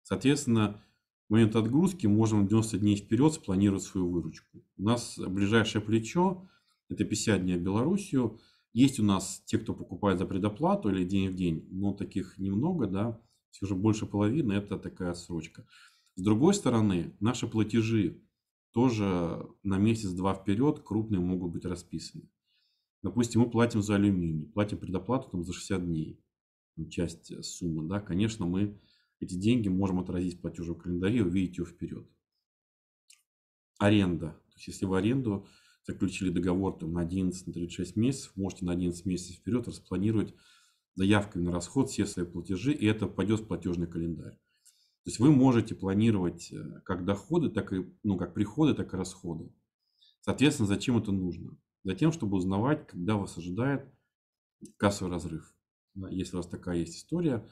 Соответственно, в момент отгрузки можем 90 дней вперед спланировать свою выручку. У нас ближайшее плечо – это 50 дней в Белоруссию – есть у нас те, кто покупает за предоплату или день в день, но таких немного, да, все же больше половины, это такая срочка. С другой стороны, наши платежи тоже на месяц-два вперед крупные могут быть расписаны. Допустим, мы платим за алюминий, платим предоплату там за 60 дней, часть э, суммы, да, конечно, мы эти деньги можем отразить в платежном календаре и увидеть ее вперед. Аренда. То есть, если вы аренду заключили договор там, на 11, на 36 месяцев, можете на 11 месяцев вперед распланировать заявками на расход все свои платежи, и это пойдет в платежный календарь. То есть вы можете планировать э, как доходы, так и, ну, как приходы, так и расходы. Соответственно, зачем это нужно? Затем, чтобы узнавать, когда вас ожидает кассовый разрыв. Если у вас такая есть история,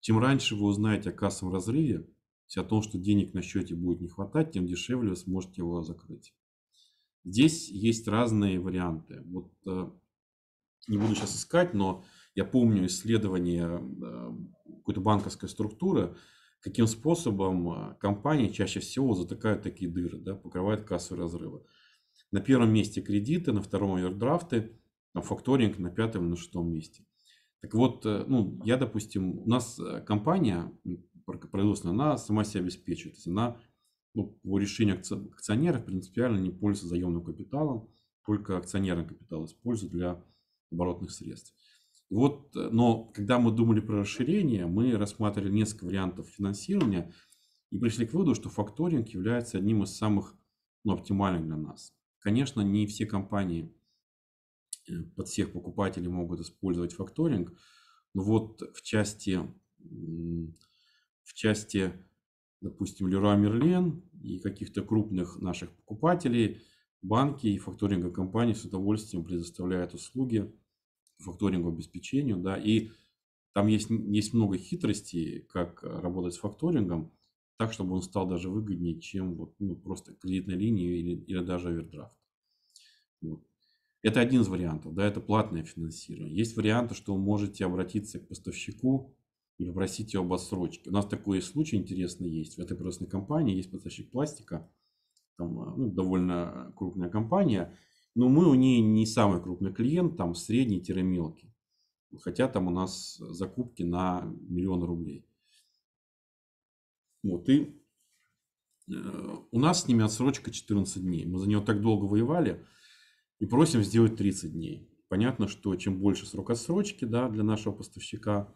чем раньше вы узнаете о кассовом разрыве, то о том, что денег на счете будет не хватать, тем дешевле вы сможете его закрыть. Здесь есть разные варианты. Вот э, не буду сейчас искать, но я помню исследование э, какой-то банковской структуры, каким способом э, компании чаще всего затыкают такие дыры, да, покрывают кассовые разрывы. На первом месте кредиты, на втором овердрафты, там факторинг на пятом, на шестом месте. Так вот, ну, я, допустим, у нас компания производственная, она сама себя обеспечивает. То есть она ну, по решению акционеров принципиально не пользуются заемным капиталом, только акционерный капитал используют для оборотных средств. Вот, э, но когда мы думали про расширение, мы рассматривали несколько вариантов финансирования и пришли к выводу, что факторинг является одним из самых ну, оптимальных для нас. Конечно, не все компании э, под всех покупателей могут использовать факторинг, но вот в части, в части допустим, Леруа Мерлен и каких-то крупных наших покупателей, банки и факторинговые компании с удовольствием предоставляют услуги факторингу обеспечению, да, и там есть, есть много хитростей, как работать с факторингом, так, чтобы он стал даже выгоднее, чем вот, ну, просто кредитная линия или, или даже овердрафт. Вот. Это один из вариантов, да, это платное финансирование. Есть варианты, что вы можете обратиться к поставщику, и попросить ее об отсрочке. У нас такой случай интересный есть. В этой производственной компании есть поставщик пластика, там, а, ну, довольно а, крупная компания, но мы у нее не самый крупный клиент, там средний-мелкий. Хотя там у нас закупки на миллион рублей. Вот, и э, у нас с ними отсрочка 14 дней. Мы за нее так долго воевали и просим сделать 30 дней. Понятно, что чем больше срок отсрочки да, для нашего поставщика,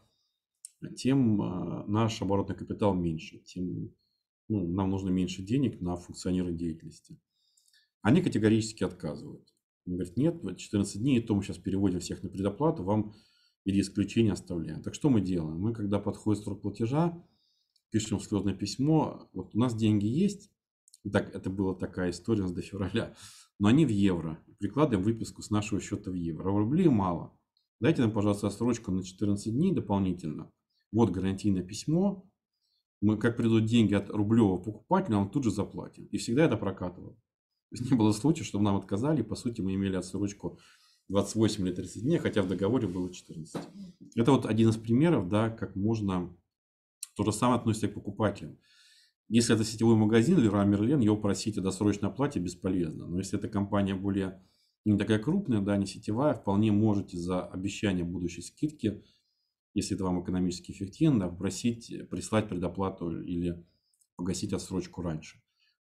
тем а, наш оборотный капитал меньше, тем ну, нам нужно меньше денег на функционирование деятельности. Они категорически отказывают. Они говорят, нет, 14 дней, то мы сейчас переводим всех на предоплату, вам или исключение оставляем. Так что мы делаем? Мы, когда подходит срок платежа, пишем слезное письмо, вот у нас деньги есть, так, это была такая история у нас до февраля, но они в евро, прикладываем выписку с нашего счета в евро, а в рубли мало. Дайте нам, пожалуйста, срочку на 14 дней дополнительно – вот гарантийное письмо, мы как придут деньги от рублевого покупателя, он тут же заплатит. И всегда это прокатывало. То есть не было случая, чтобы нам отказали, по сути мы имели отсрочку 28 или 30 дней, хотя в договоре было 14. Это вот один из примеров, да, как можно... То же самое относится к покупателям. Если это сетевой магазин Леруа Мерлен, его просить о досрочной оплате бесполезно. Но если это компания более не такая крупная, да, не сетевая, вполне можете за обещание будущей скидки если это вам экономически эффективно, просить э, прислать предоплату или погасить отсрочку раньше.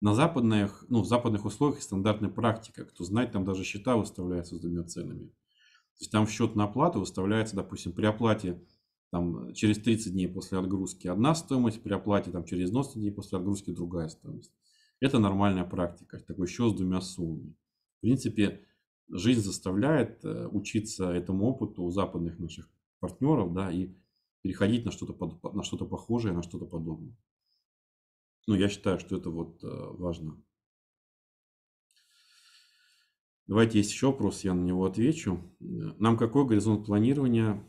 На западных, ну, в западных условиях стандартная практика. Кто знает, там даже счета выставляются с двумя ценами. То есть там в счет на оплату выставляется, допустим, при оплате там, э, через 30 дней после отгрузки одна стоимость, при оплате там, через 90 дней после отгрузки другая стоимость. Это нормальная практика, такой счет с двумя суммами. В принципе, жизнь заставляет э, учиться этому опыту у западных наших партнеров, да, и переходить на что-то на что-то похожее, на что-то подобное. Ну, я считаю, что это вот э, важно. Давайте есть еще вопрос, я на него отвечу. Э, Нам какой горизонт планирования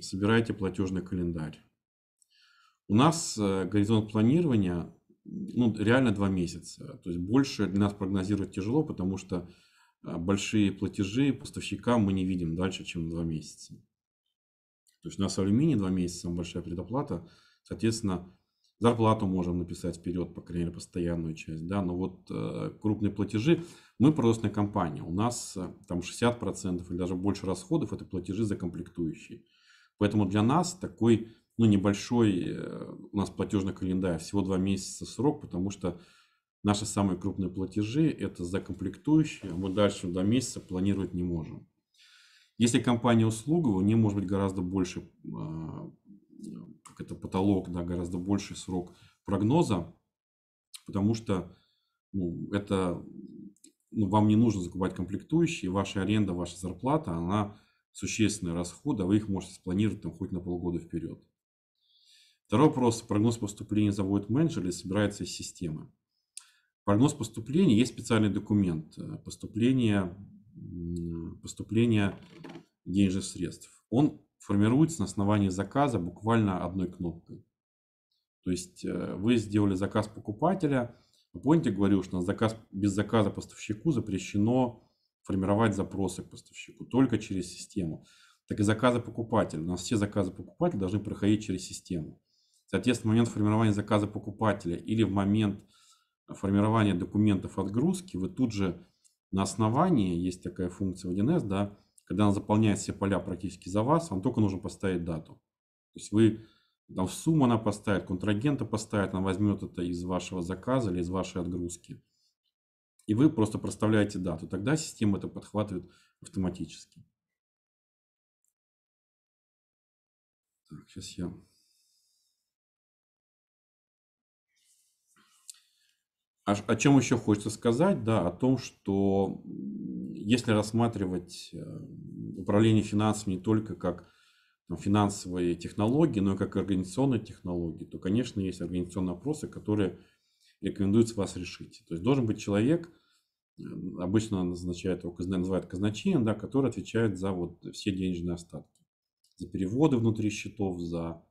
собираете платежный календарь? У нас э, горизонт планирования ну, реально два месяца. То есть больше для нас прогнозировать тяжело, потому что большие платежи поставщикам мы не видим дальше, чем два месяца. То есть у нас алюминий два месяца, самая большая предоплата. Соответственно, зарплату можем написать вперед, по крайней мере, постоянную часть. Да? Но вот э, крупные платежи, мы продовольственная компания, у нас э, там 60% или даже больше расходов – это платежи за комплектующие. Поэтому для нас такой ну, небольшой э, у нас платежный календарь, всего два месяца срок, потому что наши самые крупные платежи – это за комплектующие, а мы дальше до месяца планировать не можем. Если компания услуговая, у нее может быть гораздо больше а, как это потолок, да, гораздо больше срок прогноза, потому что ну, это ну, вам не нужно закупать комплектующие, ваша аренда, ваша зарплата, она существенные расходы, а вы их можете спланировать там хоть на полгода вперед. Второй вопрос. Прогноз поступления заводит менеджер или собирается из системы? Прогноз поступления. Есть специальный документ. Поступление, поступление денежных средств, он формируется на основании заказа буквально одной кнопкой. То есть э, вы сделали заказ покупателя, вы помните, говорил, что на заказ, без заказа поставщику запрещено формировать запросы к поставщику, только через систему. Так и заказы покупателя. У нас все заказы покупателя должны проходить через систему. Соответственно, в момент формирования заказа покупателя или в момент формирования документов отгрузки вы тут же на основании, есть такая функция в 1С, да, когда она заполняет все поля практически за вас, вам только нужно поставить дату. То есть вы там сумму она поставит, контрагента поставит, она возьмет это из вашего заказа или из вашей отгрузки. И вы просто проставляете дату. Тогда система это подхватывает автоматически. Так, сейчас я... О, о чем еще хочется сказать? Да, о том, что если рассматривать эм, управление финансами не только как финансовые технологии, но и как организационные технологии, то, конечно, есть организационные вопросы, которые рекомендуется вас решить. То есть должен быть человек, эм, обычно назначает его, называют казначеем, да, который отвечает за вот все денежные остатки, за переводы внутри счетов, за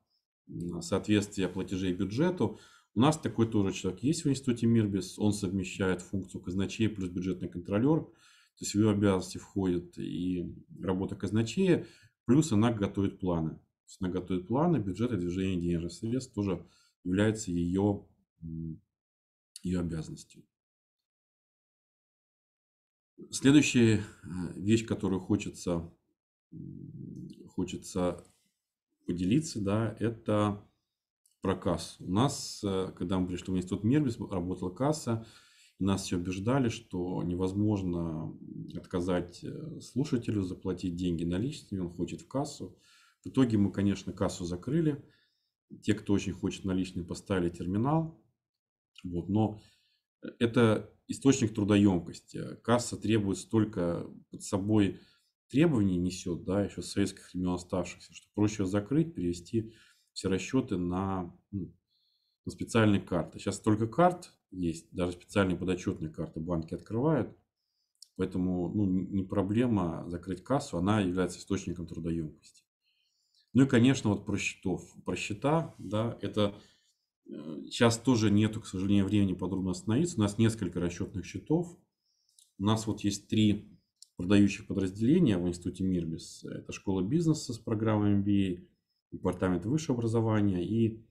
соответствие платежей бюджету. У нас такой тоже человек есть в Институте Мирбис, он совмещает функцию казначея плюс бюджетный контролер – то есть в ее обязанности входит и работа казначея, плюс она готовит планы. То есть она готовит планы, бюджеты, движение денежных средств тоже является ее, ее обязанностью. Следующая э, вещь, которую хочется, хочется поделиться, да, это проказ. У нас, э, когда мы пришли в институт Мербис, работала касса, нас все убеждали, что невозможно отказать э, слушателю, заплатить деньги наличными, он хочет в кассу. В итоге мы, конечно, кассу закрыли. Те, кто очень хочет наличные, поставили терминал. Вот, но это источник трудоемкости. Касса требует столько под собой требований несет, да, еще с советских времен оставшихся, что проще закрыть, перевести все расчеты на, ну, на специальные карты. Сейчас только карт, есть. Даже специальные подотчетные карты банки открывают. Поэтому ну, не проблема закрыть кассу, она является источником трудоемкости. Ну и, конечно, вот про счетов. Про счета, да, это сейчас э, тоже нету, к сожалению, времени подробно остановиться. У нас несколько расчетных счетов. У нас вот есть три продающих подразделения в институте Мирбис. Это школа бизнеса с программой MBA, департамент высшего образования и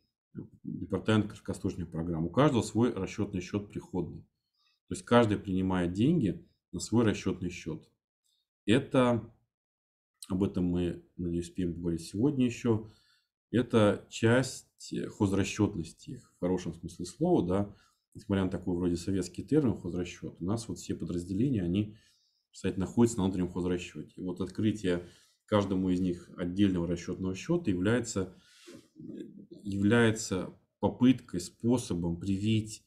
департамент краткосрочных программ. У каждого свой расчетный счет приходный. То есть каждый принимает деньги на свой расчетный счет. Это, об этом мы, надеюсь, успеем говорить сегодня еще, это часть хозрасчетности, в хорошем смысле слова, да, несмотря на такой вроде советский термин хозрасчет, у нас вот все подразделения, они, кстати, находятся на внутреннем хозрасчете. И вот открытие каждому из них отдельного расчетного счета является является попыткой, способом привить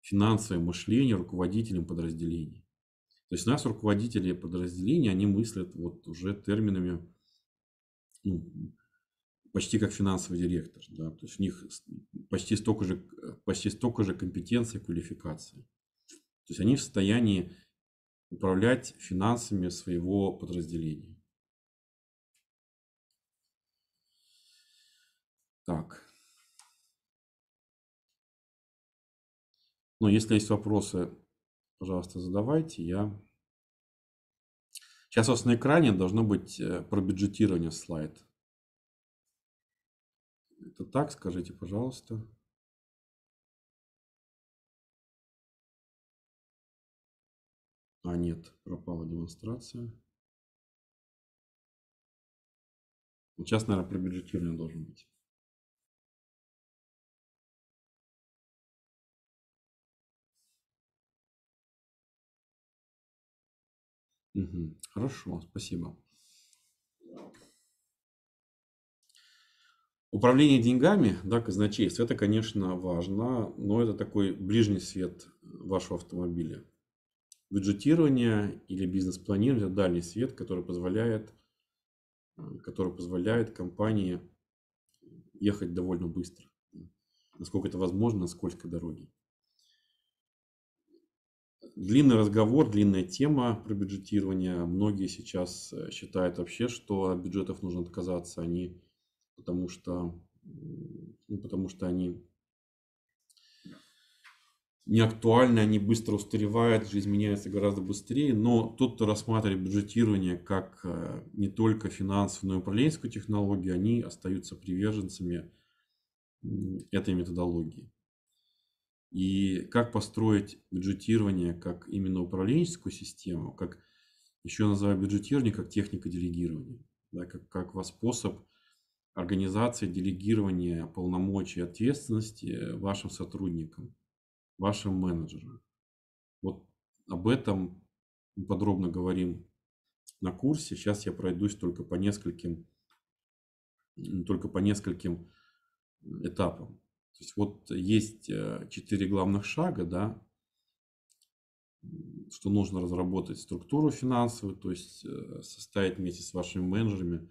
финансовое мышление руководителям подразделений. То есть у нас руководители подразделений, они мыслят вот уже терминами ну, почти как финансовый директор. Да? То есть у них почти столько, же, почти столько же компетенции, квалификации. То есть они в состоянии управлять финансами своего подразделения. Так. Ну, если есть вопросы, пожалуйста, задавайте. Я... Сейчас у вас на экране должно быть э, про бюджетирование слайд. Это так, скажите, пожалуйста. А нет, пропала демонстрация. Сейчас, наверное, про бюджетирование должен быть. Хорошо, спасибо. Управление деньгами, да, казначейство, это, конечно, важно, но это такой ближний свет э, вашего автомобиля. Бюджетирование или бизнес-планирование – это дальний свет, который позволяет, э, который позволяет компании ехать довольно быстро. Насколько это возможно, на скользкой дороге. Длинный разговор, длинная тема про бюджетирование. Многие сейчас э, считают вообще, что от бюджетов нужно отказаться, они, потому что, ну, потому что они не актуальны, они быстро устаревают, жизнь меняется гораздо быстрее. Но тут кто рассматривает бюджетирование как э, не только финансовую, но и управленческую технологию, они остаются приверженцами этой методологии. И как построить бюджетирование как именно управленческую систему, как еще называют бюджетирование, как техника делегирования, да, как, как ваш способ организации делегирования полномочий и ответственности э, вашим сотрудникам, вашим менеджерам. Вот об этом мы подробно говорим на курсе. Сейчас я пройдусь только по нескольким, только по нескольким э, этапам. То есть вот есть э, четыре главных шага, да, что нужно разработать структуру финансовую, то есть э, составить вместе с вашими менеджерами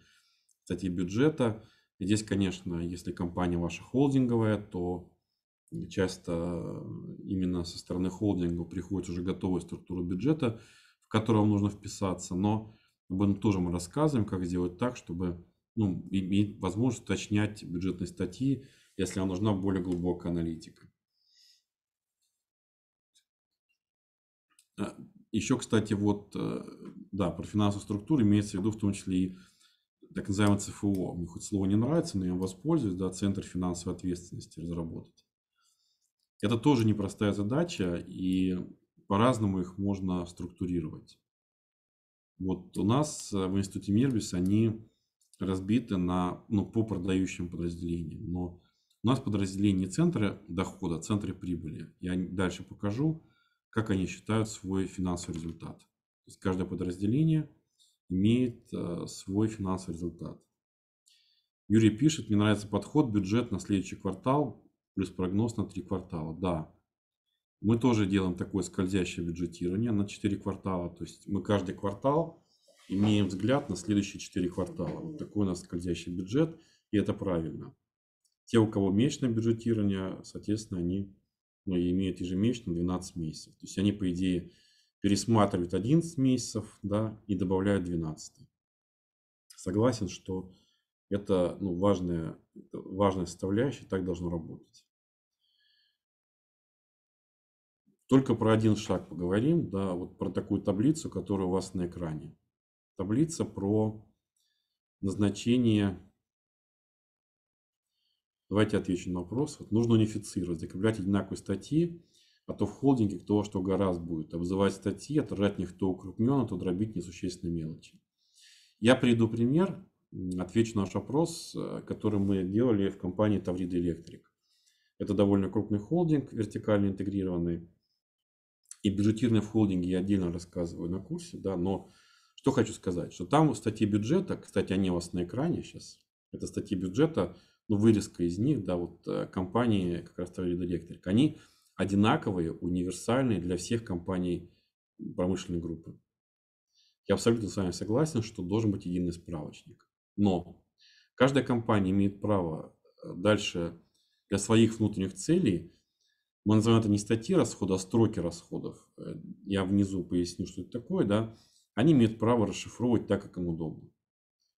статьи бюджета. И здесь, конечно, если компания ваша холдинговая, то часто э, именно со стороны холдинга приходит уже готовая структура бюджета, в которую вам нужно вписаться. Но об этом тоже мы рассказываем, как сделать так, чтобы ну, иметь возможность уточнять бюджетные статьи, если вам нужна более глубокая аналитика. А, Еще, кстати, вот, э, да, про финансовую структуру имеется в виду в том числе и так называемый ЦФО. Мне хоть слово не нравится, но я им воспользуюсь, да, Центр финансовой ответственности разработать. Это тоже непростая задача, и по-разному их можно структурировать. Вот у нас э, в Институте Мирбис они разбиты на, ну, по продающим подразделениям, но у нас подразделение центра дохода, центры прибыли. Я дальше покажу, как они считают свой финансовый результат. То есть каждое подразделение имеет э, свой финансовый результат. Юрий пишет, мне нравится подход, бюджет на следующий квартал плюс прогноз на три квартала. Да, мы тоже делаем такое скользящее бюджетирование на четыре квартала. То есть мы каждый квартал имеем взгляд на следующие четыре квартала. Вот такой у нас скользящий бюджет, и это правильно. Те, у кого месячное бюджетирование, соответственно, они ну, имеют ежемесячно 12 месяцев. То есть они, по идее, пересматривают 11 месяцев да, и добавляют 12. Согласен, что это ну, важная, важная составляющая, так должно работать. Только про один шаг поговорим, да, вот про такую таблицу, которая у вас на экране. Таблица про назначение Давайте отвечу на вопрос. Вот нужно унифицировать, закреплять одинаковые статьи, а то в холдинге кто что гораздо будет. Обзывать статьи, отражать них то укрупненно, то дробить несущественные мелочи. Я приведу пример, отвечу на наш вопрос, э, который мы делали в компании Таврида Электрик. Это довольно крупный холдинг, вертикально интегрированный. И бюджетированный в холдинге я отдельно рассказываю на курсе, да, но что хочу сказать, что там в статье бюджета, кстати, они у вас на экране сейчас, это статьи бюджета ну, вырезка из них, да, вот э, компании, как раз Toyota Electric, они одинаковые, универсальные для всех компаний промышленной группы. Я абсолютно с вами согласен, что должен быть единый справочник. Но каждая компания имеет право э, дальше для своих внутренних целей, мы называем это не статьи расхода, а строки расходов. Э, я внизу поясню, что это такое, да. Они имеют право расшифровывать так, как им удобно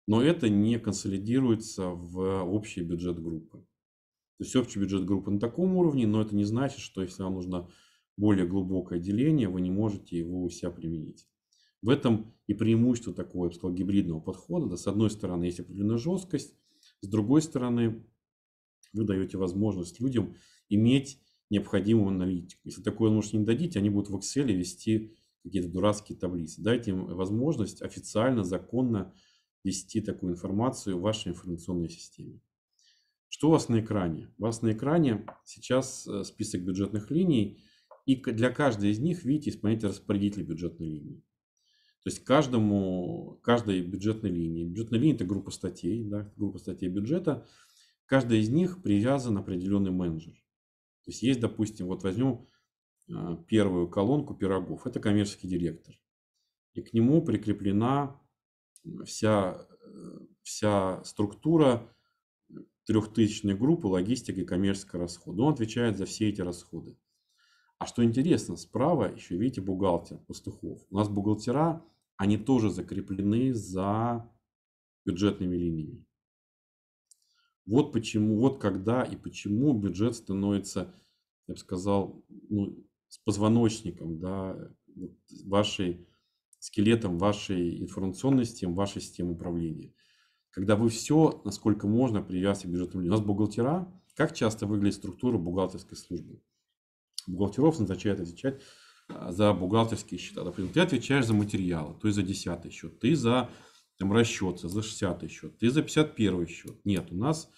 но это не консолидируется в общий бюджет группы. То есть общий бюджет группы на таком уровне, но это не значит, что если вам нужно более глубокое деление, вы не можете его у себя применить. В этом и преимущество такого, я бы сказал, гибридного подхода. Да, с одной стороны, есть определенная жесткость, с другой стороны, вы даете возможность людям иметь необходимую аналитику. Если такое, нужно не дадите, они будут в Excel вести какие-то дурацкие таблицы. Дайте им возможность официально, законно вести такую информацию в вашей информационной системе. Что у вас на экране? У вас на экране сейчас э, список бюджетных линий, и для каждой из них, видите, исполняете распорядитель бюджетной линии. То есть каждому, каждой бюджетной линии, бюджетная линия это группа статей, да, группа статей бюджета, каждая из них привязан определенный менеджер. То есть есть, допустим, вот возьмем э, первую колонку пирогов, это коммерческий директор. И к нему прикреплена вся, э, вся структура трехтысячной группы логистика и коммерческого расхода. Он отвечает за все эти расходы. А что интересно, справа еще, видите, бухгалтер Пастухов. У нас бухгалтера, они тоже закреплены за бюджетными линиями. Вот почему, вот когда и почему бюджет становится, я бы сказал, ну, с позвоночником да, вашей скелетом вашей информационной системы, вашей системы управления. Когда вы все, насколько можно, привязываете к бюджетному У нас бухгалтера, как часто выглядит структура бухгалтерской службы? Бухгалтеров назначают отвечать а, за бухгалтерские счета. Например, ты отвечаешь за материалы, то есть за 10 счет, ты за там, расчет, за 60 счет, ты за 51 счет. Нет, у нас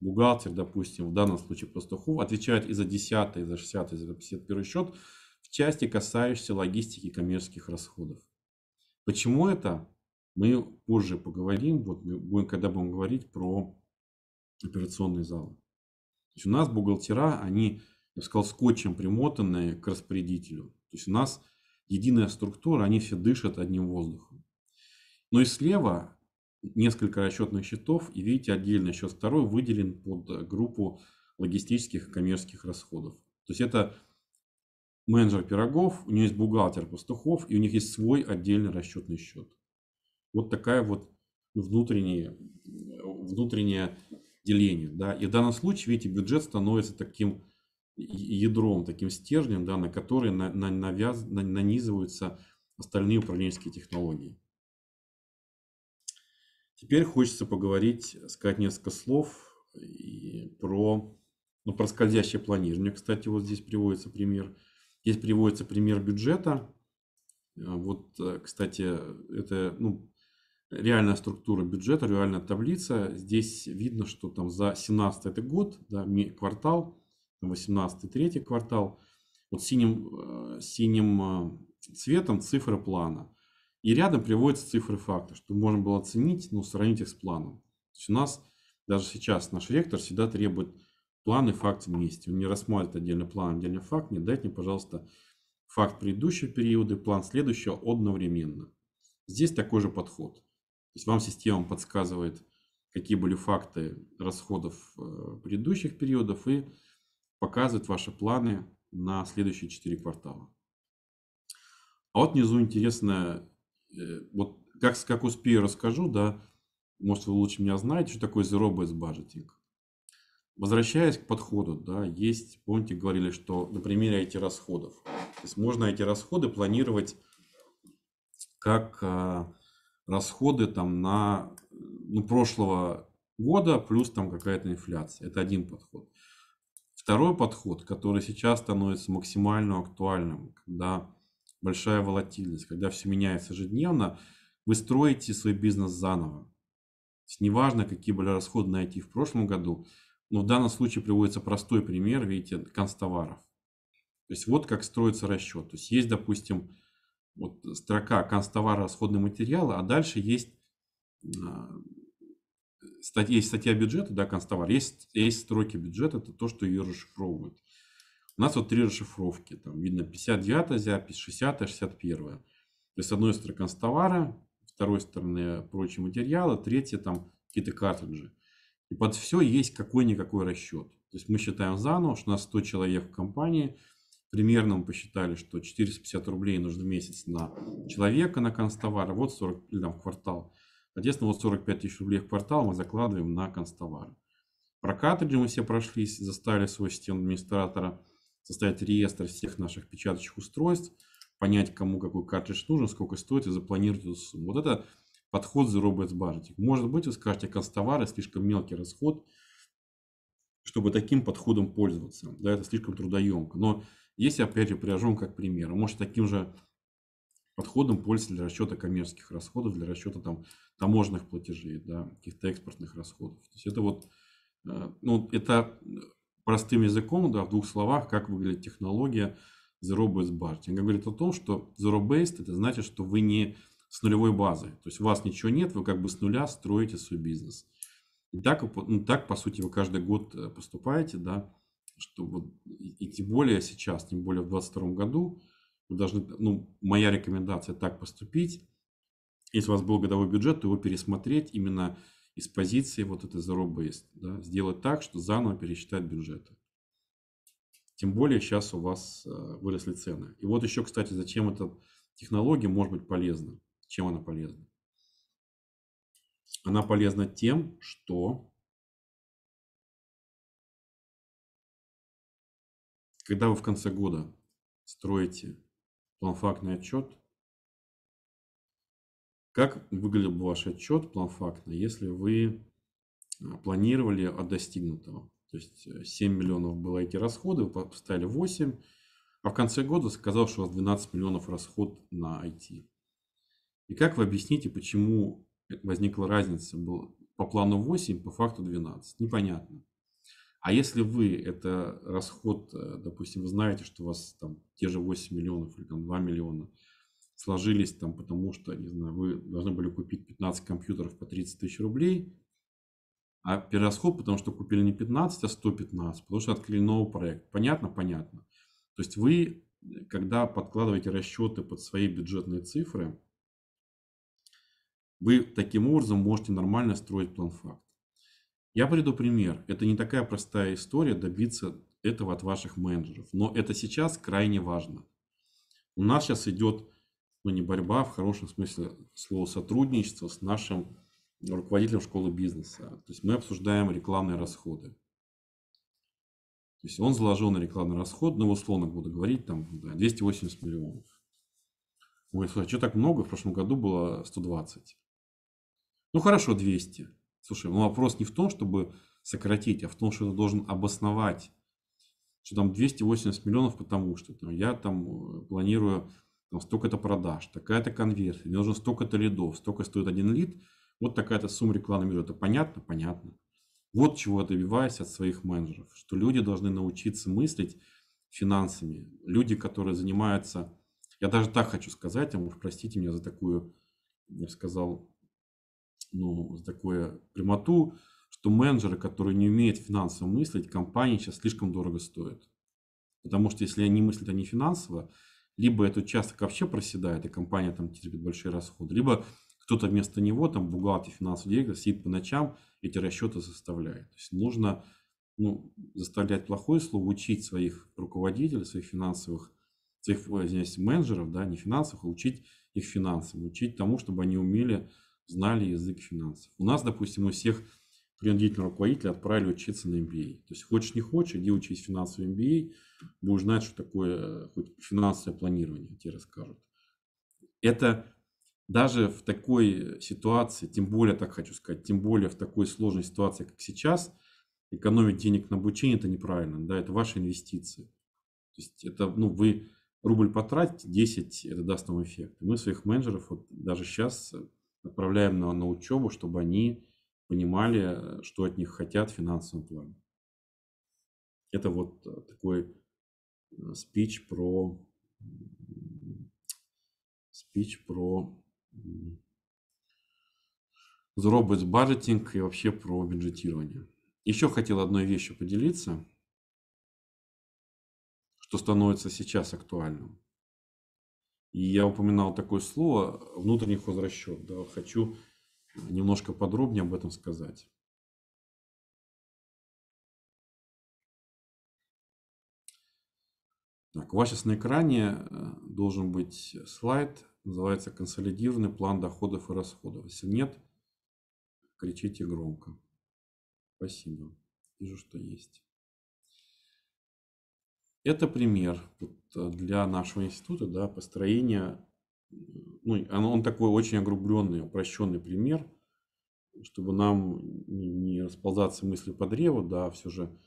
бухгалтер, допустим, в данном случае Пастухов, отвечает и за 10, и за 60, и за 51 счет в части, касающейся логистики коммерческих расходов. Почему это? Мы позже поговорим, вот будем, когда будем говорить про операционные залы. То есть у нас бухгалтера, они, я бы сказал, скотчем примотанные к распорядителю. То есть у нас единая структура, они все дышат одним воздухом. Но и слева несколько расчетных счетов, и видите, отдельно счет второй выделен под группу логистических и коммерческих расходов. То есть это менеджер Пирогов, у нее есть бухгалтер Пастухов, и у них есть свой отдельный расчетный счет. Вот такая вот внутренняя, внутреннее деление. Да? И в данном случае, видите, бюджет становится таким ядром, таким стержнем, да, на который на, на, навяз, на, нанизываются остальные управленческие технологии. Теперь хочется поговорить, сказать несколько слов и э, про, ну, про скользящее планирование. Кстати, вот здесь приводится пример – Здесь приводится пример бюджета. А, вот, э, кстати, это ну, реальная структура бюджета, реальная таблица. Здесь видно, что там за 17 год, да, квартал, 18 третий квартал. Вот синим, э, синим э, цветом цифры плана. И рядом приводятся цифры факта, чтобы можно было оценить, ну, сравнить их с планом. То есть у нас даже сейчас наш ректор всегда требует план и факт вместе. Он не рассматривает отдельно план, отдельно факт. Нет, дайте мне, пожалуйста, факт предыдущего периода и план следующего одновременно. Здесь такой же подход. То есть вам система подсказывает, какие были факты расходов э, предыдущих периодов и показывает ваши планы на следующие 4 квартала. А вот внизу интересно, э, вот как, как успею расскажу, да, может вы лучше меня знаете, что такое Zero Based Budgeting. Возвращаясь к подходу, да, есть, помните, говорили, что на примере эти расходов. То есть можно эти расходы планировать как а, расходы там на ну, прошлого года плюс там какая-то инфляция. Это один подход. Второй подход, который сейчас становится максимально актуальным, когда большая волатильность, когда все меняется ежедневно, вы строите свой бизнес заново. Неважно, какие были расходы найти в прошлом году, но в данном случае приводится простой пример, видите, констоваров. То есть вот как строится расчет. То есть есть, допустим, вот строка констовара расходные материалы, а дальше есть, а, статья, есть статья бюджета, да, констовар, есть, есть строки бюджета, это то, что ее расшифровывают. У нас вот три расшифровки, там видно 59 запись, 60 61 То есть с одной стороны констовара, второй стороны прочие материалы, третье там какие-то картриджи. И под все есть какой-никакой расчет. То есть мы считаем заново, что у нас 100 человек в компании, примерно мы посчитали, что 450 рублей нужно в месяц на человека, на констовар, вот 40, или там в квартал. Соответственно, вот 45 тысяч рублей в квартал мы закладываем на констовар. Про картриджи мы все прошлись, заставили свой системного администратора составить реестр всех наших печаточных устройств, понять, кому какой картридж нужен, сколько стоит и запланировать эту сумму. Вот это Подход зробить збагатик. Может быть, вы скажете, констовары слишком мелкий расход, чтобы таким подходом пользоваться. Да, это слишком трудоемко. Но если, опять же, привожем как пример, может таким же подходом пользоваться для расчета коммерческих расходов, для расчета там таможенных платежей, да, каких-то экспортных расходов. То есть это вот, э, ну, это простым языком, да, в двух словах, как выглядит технология Zero Based Budgeting. говорит о том, что Zero Based, это значит, что вы не с нулевой базы. То есть у вас ничего нет, вы как бы с нуля строите свой бизнес. И так, ну, так по сути, вы каждый год э, поступаете, да, что вот, и, и тем более сейчас, тем более в 2022 году, вы должны, ну, моя рекомендация так поступить. Если у вас был годовой бюджет, то его пересмотреть именно из позиции вот этой zero да, сделать так, что заново пересчитать бюджеты. Тем более сейчас у вас э, выросли цены. И вот еще, кстати, зачем эта технология может быть полезна. Чем она полезна? Она полезна тем, что когда вы в конце года строите планфактный отчет, как выглядел бы ваш отчет планфактный, если вы а, планировали от достигнутого? То есть 7 э, миллионов было эти расходы, вы поставили 8, а в конце года сказал, что у вас 12 миллионов расход на IT. И как вы объясните, почему возникла разница был по плану 8, по факту 12? Непонятно. А если вы это расход, э, допустим, вы знаете, что у вас там те же 8 миллионов или там 2 миллиона сложились там, потому что, не знаю, вы должны были купить 15 компьютеров по 30 тысяч рублей, а перерасход, потому что купили не 15, а 115, потому что открыли новый проект. Понятно? Понятно. То есть вы, когда подкладываете расчеты под свои бюджетные цифры, вы таким образом можете нормально строить план факт. Я приду пример. Это не такая простая история добиться этого от ваших менеджеров. Но это сейчас крайне важно. У нас сейчас идет, ну не борьба, в хорошем смысле слова сотрудничество с нашим руководителем школы бизнеса. То есть мы обсуждаем рекламные расходы. То есть он заложил на рекламный расход, ну условно буду говорить, там да, 280 миллионов. Ой, слушай, а что так много? В прошлом году было 120. Ну хорошо, 200. Слушай, ну вопрос не в том, чтобы сократить, а в том, что ты должен обосновать, что там 280 миллионов, потому что там, я там э, планирую там, столько-то продаж, такая-то конверсия, мне нужно столько-то лидов, столько стоит один лид, вот такая-то сумма рекламы, рекламного это Понятно? Понятно. Вот чего я добиваюсь от своих менеджеров, что люди должны научиться мыслить финансами. Люди, которые занимаются, я даже так хочу сказать, а уж простите меня за такую, я сказал, ну, такую прямоту, что менеджеры, которые не умеют финансово мыслить, компании сейчас слишком дорого стоят. Потому что если они мыслят, они а финансово, либо этот участок вообще проседает, и компания там терпит большие расходы, либо кто-то вместо него, там бухгалтер, финансовый директор, сидит по ночам, эти расчеты заставляет. То есть нужно ну, заставлять плохое слово, учить своих руководителей, своих финансовых, своих извиняюсь, менеджеров, да, не финансовых, а учить их финансам, учить тому, чтобы они умели знали язык финансов. У нас, допустим, у всех принудительно руководителей отправили учиться на MBA. То есть хочешь не хочешь, иди учись финансовый MBA, будешь знать, что такое э, хоть финансовое планирование, тебе расскажут. Это даже в такой ситуации, тем более, так хочу сказать, тем более в такой сложной ситуации, как сейчас, экономить денег на обучение – это неправильно, да, это ваши инвестиции. То есть это, ну, вы рубль потратите, 10 – это даст вам эффект. Мы своих менеджеров, вот даже сейчас э, отправляем на, на учебу, чтобы они понимали, что от них хотят в финансовом плане. Это вот э, такой э, спич про спич про зробить бюджетинг и вообще про бюджетирование. Еще хотел одной вещью поделиться, что становится сейчас актуальным. И я упоминал такое слово внутренних возрасчет. Да, хочу немножко подробнее об этом сказать. Так, у вас сейчас на экране э, должен быть слайд, называется «Консолидированный план доходов и расходов». Если нет, кричите громко. Спасибо. Вижу, что есть. Это пример э, для нашего института да, построения, ну, он, такой очень огрубленный, упрощенный пример, чтобы нам не, расползаться мысли по древу, да, а все же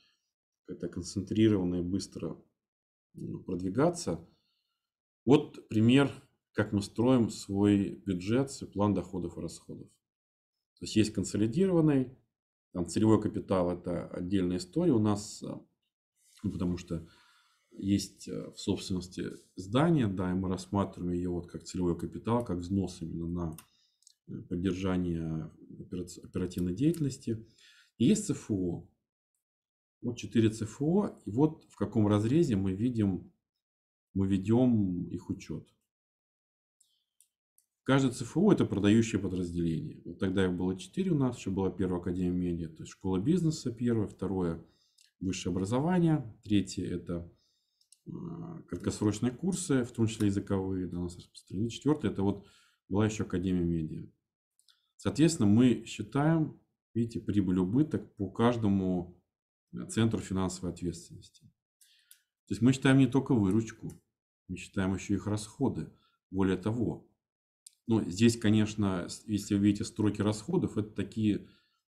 это концентрированно и быстро ну, продвигаться. Вот пример, как мы строим свой бюджет, свой план доходов и расходов. То есть есть консолидированный, там целевой капитал это отдельная история у нас, э, ну, потому что есть э, в собственности здание, да, и мы рассматриваем ее вот как целевой капитал, как взнос именно на э, поддержание оперативной деятельности. И есть ЦФО. Вот 4 ЦФО, и вот в каком разрезе мы видим, мы ведем их учет. Каждое ЦФО это продающее подразделение. Вот тогда их было 4 у нас, еще была первая академия медиа, то есть школа бизнеса первая, второе высшее образование, третье это краткосрочные курсы, в том числе языковые, до нас распространены. Четвертое – это вот была еще Академия Медиа. Соответственно, мы считаем, видите, прибыль убыток по каждому э, центру финансовой ответственности. То есть мы считаем не только выручку, мы считаем еще их расходы. Более того, ну, здесь, конечно, если вы видите строки расходов, это такие,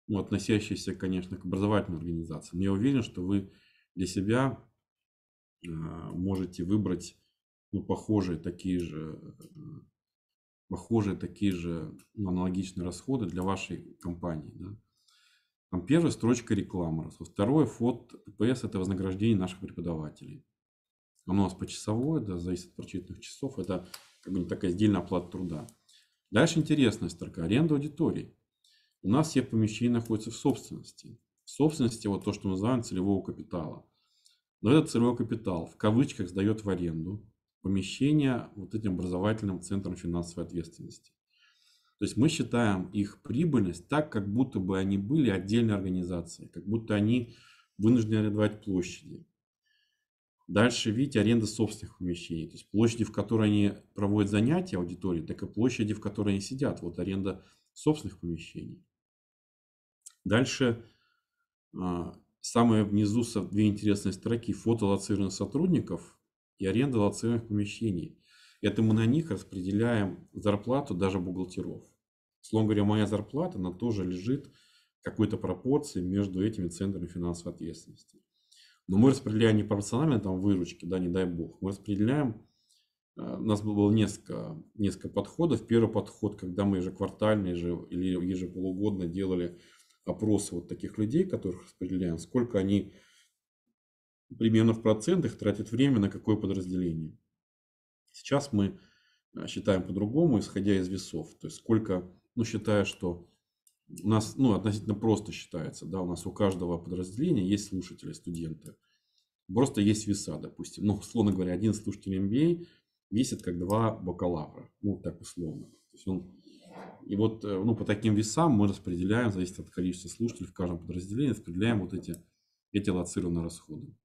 ну, относящиеся, конечно, к образовательным организациям. Но я уверен, что вы для себя а, можете выбрать ну, похожие такие же э, похожие такие же ну, аналогичные расходы для вашей компании. Да? Там первая строчка реклама. Второе фот ПС это вознаграждение наших преподавателей. Оно у нас почасовое, да, зависит от прочитанных часов. Это как бы такая сдельная оплата труда. Дальше интересная строка. Аренда аудиторий. У нас все помещения находятся в собственности. В собственности вот то, что мы называем целевого капитала. Но этот сырой капитал в кавычках сдает в аренду помещения вот этим образовательным центрам финансовой ответственности. То есть мы считаем их прибыльность так, как будто бы они были отдельной организацией, как будто они вынуждены арендовать площади. Дальше, видите, аренда собственных помещений, то есть площади, в которой они проводят занятия аудитории, так и площади, в которой они сидят. Вот аренда собственных помещений. Дальше а, Самые внизу две интересные строки. Фото лоцированных сотрудников и аренда лоцированных помещений. Это мы на них распределяем зарплату даже бухгалтеров. Словом говоря, моя зарплата, она тоже лежит в какой-то пропорции между этими центрами финансовой ответственности. Но мы распределяем не пропорционально там выручки, да, не дай бог. Мы распределяем, э, у нас было несколько, несколько подходов. Первый подход, когда мы ежеквартально или ежеполугодно делали опросы вот таких людей, которых распределяем, сколько они примерно в процентах тратят время на какое подразделение. Сейчас мы а, считаем по-другому, исходя из весов. То есть сколько, ну, считая, что у нас, ну, относительно просто считается, да, у нас у каждого подразделения есть слушатели, студенты. Просто есть веса, допустим. Ну, условно говоря, один слушатель MBA весит как два бакалавра. Ну, так условно. То есть он и вот э, ну, по таким весам мы распределяем, зависит от количества слушателей в каждом подразделении, распределяем вот эти, эти лоцированные расходы.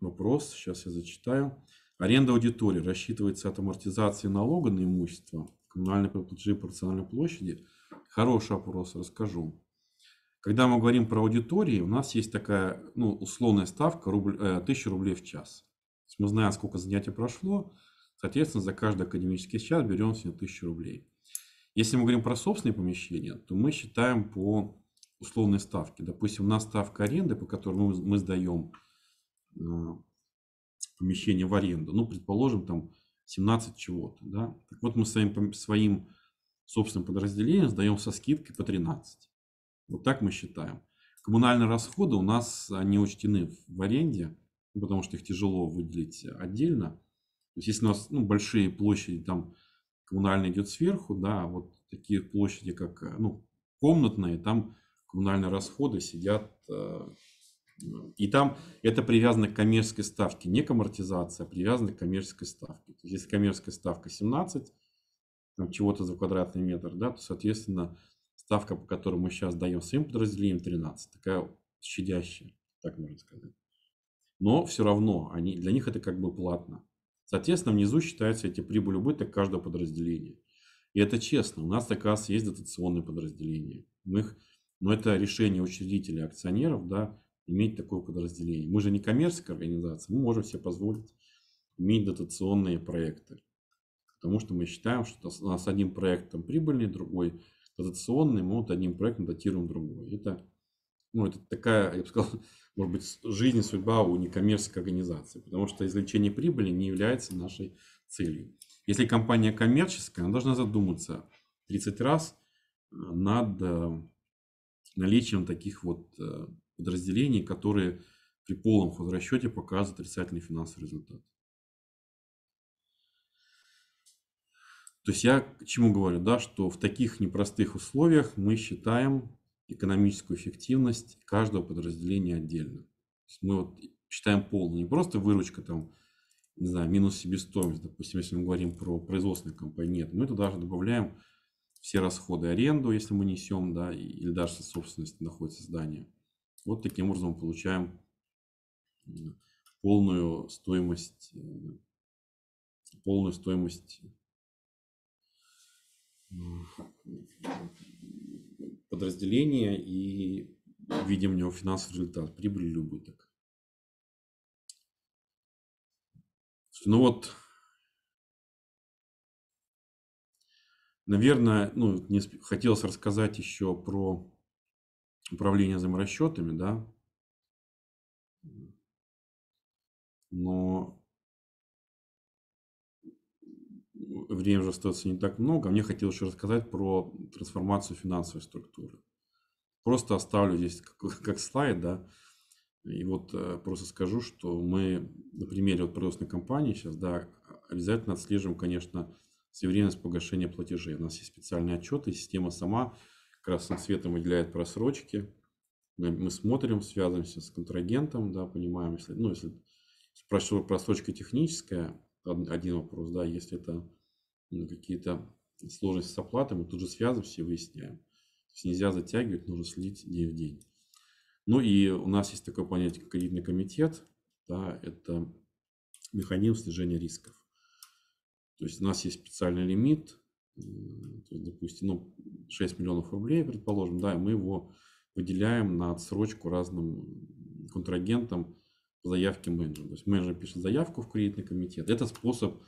Вопрос, сейчас я зачитаю. Аренда аудитории рассчитывается от амортизации налога на имущество, коммунальные платежи пропорциональной площади. Хороший вопрос, расскажу. Когда мы говорим про аудитории, у нас есть такая ну, условная ставка рубль, э, 1000 рублей в час. То есть мы знаем, сколько занятий прошло, Соответственно, за каждый академический час берем с него 1000 рублей. Если мы говорим про собственные помещения, то мы считаем по условной ставке. Допустим, у нас ставка аренды, по которой ну, мы, сдаем э, помещение в аренду, ну, предположим, там 17 чего-то, да. Так вот, мы своим, своим собственным подразделением сдаем со скидкой по 13. Вот так мы считаем. Коммунальные расходы у нас они учтены в аренде, потому что их тяжело выделить отдельно. То есть если у нас ну, большие площади, там коммунальный идет сверху, да, а вот такие площади, как э, ну, комнатные, там коммунальные расходы сидят. Э, и там это привязано к коммерческой ставке, не к амортизации, а привязано к коммерческой ставке. То есть, если коммерческая ставка 17, там чего-то за квадратный метр, да, то, соответственно, ставка, по которой мы сейчас даем своим подразделениям, 13, такая щадящая, так можно сказать. Но все равно они, для них это как бы платно. Соответственно, внизу считаются эти прибыль и убыток каждого подразделения. И это честно. У нас как раз есть дотационные подразделения. Мы их, но ну, это решение учредителей акционеров, да, иметь такое подразделение. Мы же не коммерческая организация, мы можем себе позволить иметь дотационные проекты. Потому что мы считаем, что у нас один проект там прибыльный, другой дотационный, мы вот одним проектом датируем другой. Это ну, это такая, я бы сказал, *laughs* может быть, жизнь, судьба у некоммерческой организации, потому что извлечение прибыли не является нашей целью. Если компания коммерческая, она должна задуматься 30 раз а, над э, наличием таких вот э, подразделений, которые при полном хозрасчете показывают отрицательный финансовый результат. То есть я к чему говорю, да, что в таких непростых условиях мы считаем экономическую эффективность каждого подразделения отдельно. То есть мы вот считаем полную, не просто выручка там, не знаю, минус себестоимость, допустим, если мы говорим про производственные компании, нет, мы туда же добавляем все расходы, аренду, если мы несем, да, или даже собственность находится здание. Вот таким образом мы получаем полную стоимость, э, полную стоимость подразделения и видим у него финансовый результат, прибыль или убыток. Ну вот, наверное, ну, не сп... хотелось рассказать еще про управление заморасчетами, да, но времени уже остается не так много, мне хотелось еще рассказать про трансформацию финансовой структуры. Просто оставлю здесь как, *laughs* как слайд, да, и вот э, просто скажу, что мы на примере вот производственной компании сейчас, да, обязательно отслеживаем, конечно, своевременность погашения платежей. У нас есть специальные отчеты, система сама красным цветом выделяет просрочки. Мы, мы смотрим, связываемся с контрагентом, да, понимаем, если, ну, если просрочка техническая, один вопрос, да, если это какие-то сложности с оплатой, мы тут же связываемся и выясняем. То есть нельзя затягивать, нужно слить день в день. Ну и у нас есть такое понятие, как кредитный комитет. Да, это механизм снижения рисков. То есть у нас есть специальный лимит, есть, допустим, ну, 6 миллионов рублей, предположим, да, и мы его выделяем на отсрочку разным контрагентам заявки заявке менеджера. То есть менеджер пишет заявку в кредитный комитет. Это способ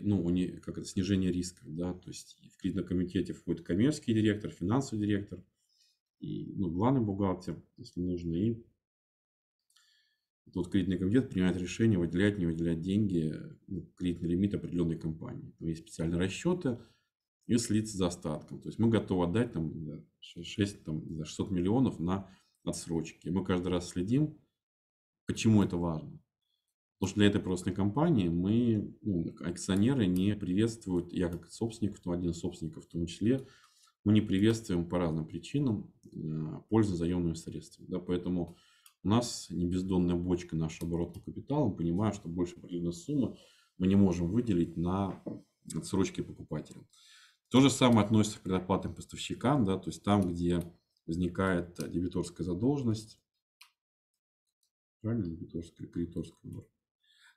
ну, у не, как это, снижение риска да, то есть в кредитном комитете входит коммерческий директор, финансовый директор, и, ну, главный бухгалтер, если нужно, и тот кредитный комитет принимает решение выделять, не выделять деньги, ну, кредитный лимит определенной компании. Там есть специальные расчеты и слиться за остатком. То есть мы готовы отдать там 6, там, 600 миллионов на отсрочки. Мы каждый раз следим, почему это важно. Потому что для этой просто компании мы, ну, акционеры не приветствуют, я как собственник, кто один из собственников в том числе, мы не приветствуем по разным причинам э, пользу заемными средствами. Да, поэтому у нас не бездонная бочка нашего оборотного капитала. Мы понимаем, что больше определенной суммы мы не можем выделить на отсрочки покупателям. То же самое относится к предоплатным поставщикам, да, то есть там, где возникает дебиторская задолженность, правильно, дебиторская, кредиторская,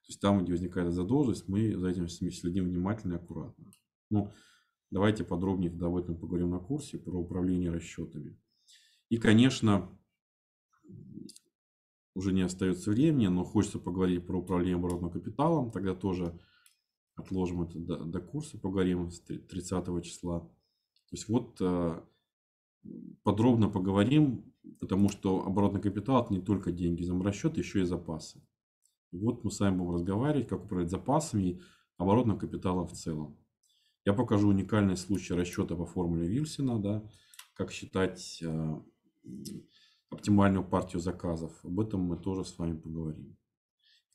то есть там, где возникает задолженность, мы за этим следим внимательно и аккуратно. Ну, давайте подробнее тогда об этом поговорим на курсе про управление расчетами. И, конечно, уже не остается времени, но хочется поговорить про управление оборотным капиталом. Тогда тоже отложим это до, до курса, поговорим с 30 числа. То есть вот э, подробно поговорим, потому что оборотный капитал это не только деньги за расчет, еще и запасы. Вот мы с вами будем разговаривать, как управлять запасами оборотного капитала в целом. Я покажу уникальный случай расчета по формуле Вильсона, да, как считать э, оптимальную партию заказов. Об этом мы тоже с вами поговорим.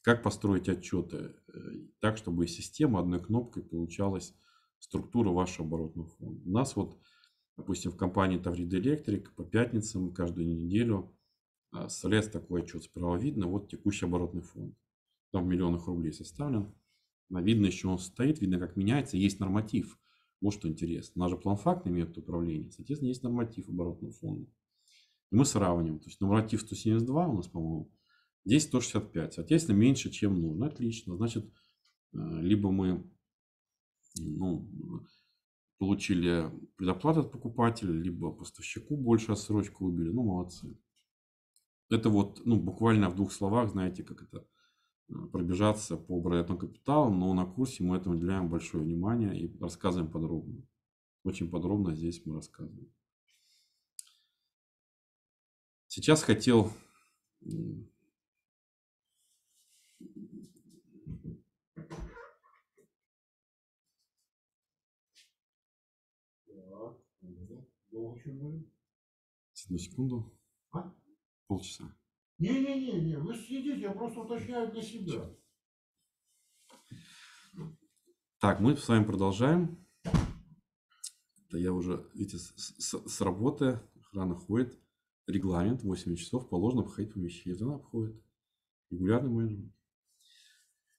Как построить отчеты э, так, чтобы система одной кнопкой получалась структура вашего оборотного фонда. У нас вот, допустим, в компании Таврид Электрик по пятницам каждую неделю э, составляется такой отчет. Справа видно, вот текущий оборотный фонд в миллионах рублей составлен. Видно, еще он стоит, видно, как меняется, есть норматив. Вот что интересно. Наш же план-факт имеет управление, соответственно, есть норматив оборотного фонда. И мы сравниваем. То есть норматив 172 у нас, по-моему, здесь 165. Соответственно, меньше, чем нужно. Отлично. Значит, э, либо мы ну, получили предоплату от покупателя, либо поставщику больше отсрочку убили. Ну, молодцы. Это вот, ну, буквально в двух словах, знаете, как это пробежаться по оборотному капиталу, но на курсе мы этому уделяем большое внимание и рассказываем подробно. Очень подробно здесь мы рассказываем. Сейчас хотел а Одну секунду. А? Полчаса. Не-не-не, вы сидите, я просто уточняю для себя. Так, мы с вами продолжаем. Это я уже, видите, с, с, с работы, охрана ходит, регламент, 8 часов положено обходить помещение, она обходит, регулярный менеджмент.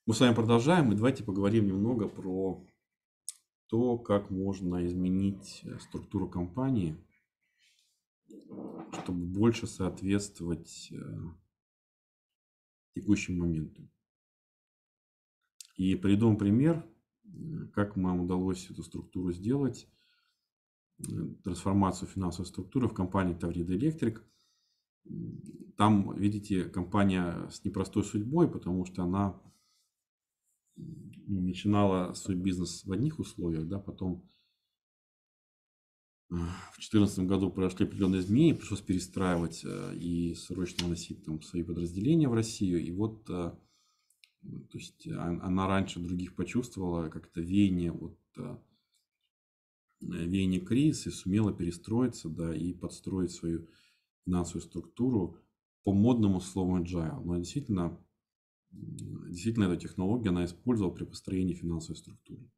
Мы с вами продолжаем, и давайте поговорим немного про то, как можно изменить э, структуру компании – чтобы больше соответствовать э, текущему моменту. И приведу пример, э, как нам удалось эту структуру сделать, э, трансформацию финансовой структуры в компании Таврида Электрик. Там, видите, компания с непростой судьбой, потому что она начинала свой бизнес в одних условиях, да, потом в 2014 году произошли определенные изменения, пришлось перестраивать э, и срочно вносить там свои подразделения в Россию. И вот э, то есть, она раньше других почувствовала как-то веяние, вот, э, веяние кризиса и сумела перестроиться да, и подстроить свою финансовую структуру по модному слову agile. Но действительно, действительно эту технологию она использовала при построении финансовой структуры.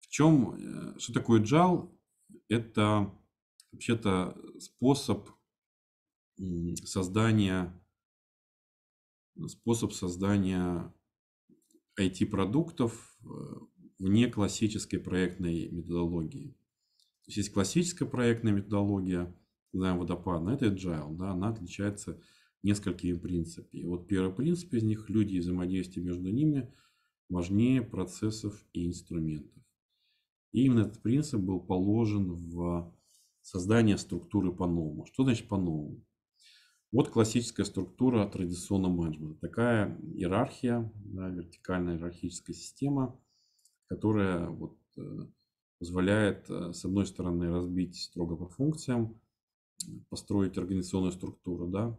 В чем, что такое agile? это вообще-то способ создания, ну, способ создания IT-продуктов э, вне классической проектной методологии. То есть есть классическая проектная методология, знаем, водопад, но это agile, да, она отличается несколькими принципами. И вот первый принцип из них – люди и взаимодействие между ними важнее процессов и инструментов. И именно этот принцип был положен в создание структуры по-новому. Что значит по-новому? Вот классическая структура традиционного менеджмента. Такая иерархия, да, вертикальная иерархическая система, которая вот, э, позволяет, э, с одной стороны, разбить строго по функциям, построить организационную структуру, да,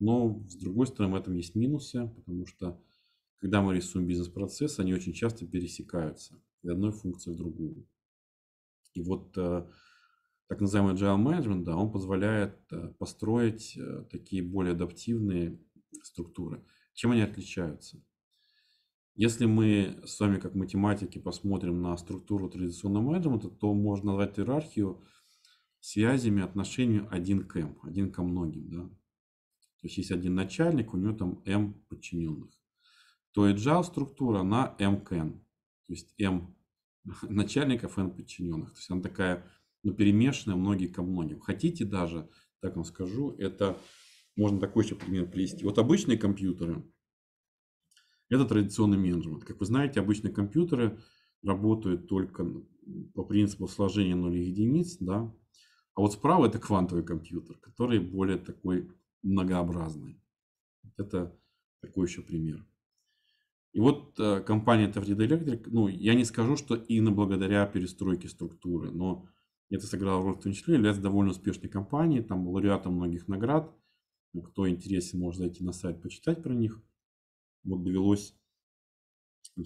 но, с другой стороны, в этом есть минусы, потому что, когда мы рисуем бизнес-процесс, они очень часто пересекаются из одной функции в другую. И вот э, так называемый agile management, да, он позволяет э, построить э, такие более адаптивные структуры. Чем они отличаются? Если мы с вами как математики посмотрим на структуру традиционного менеджмента, то можно назвать иерархию связями, отношениями один к М, один ко многим. Да? То есть есть один начальник, у него там М подчиненных. То agile структура, на М к N. То есть М начальников и подчиненных. То есть она такая ну, перемешанная, многие ко многим. Хотите даже, так вам скажу, это можно такой еще пример привести. Вот обычные компьютеры – это традиционный менеджмент. Как вы знаете, обычные компьютеры работают только по принципу сложения нулей единиц, да. А вот справа это квантовый компьютер, который более такой многообразный. Это такой еще пример. И вот э, компания Таврида Электрик, ну, я не скажу, что именно благодаря перестройке структуры, но это сыграло роль в том числе, является довольно успешной компанией, там лауреатом многих наград. Ну, кто интересен, может зайти на сайт, почитать про них. Вот довелось,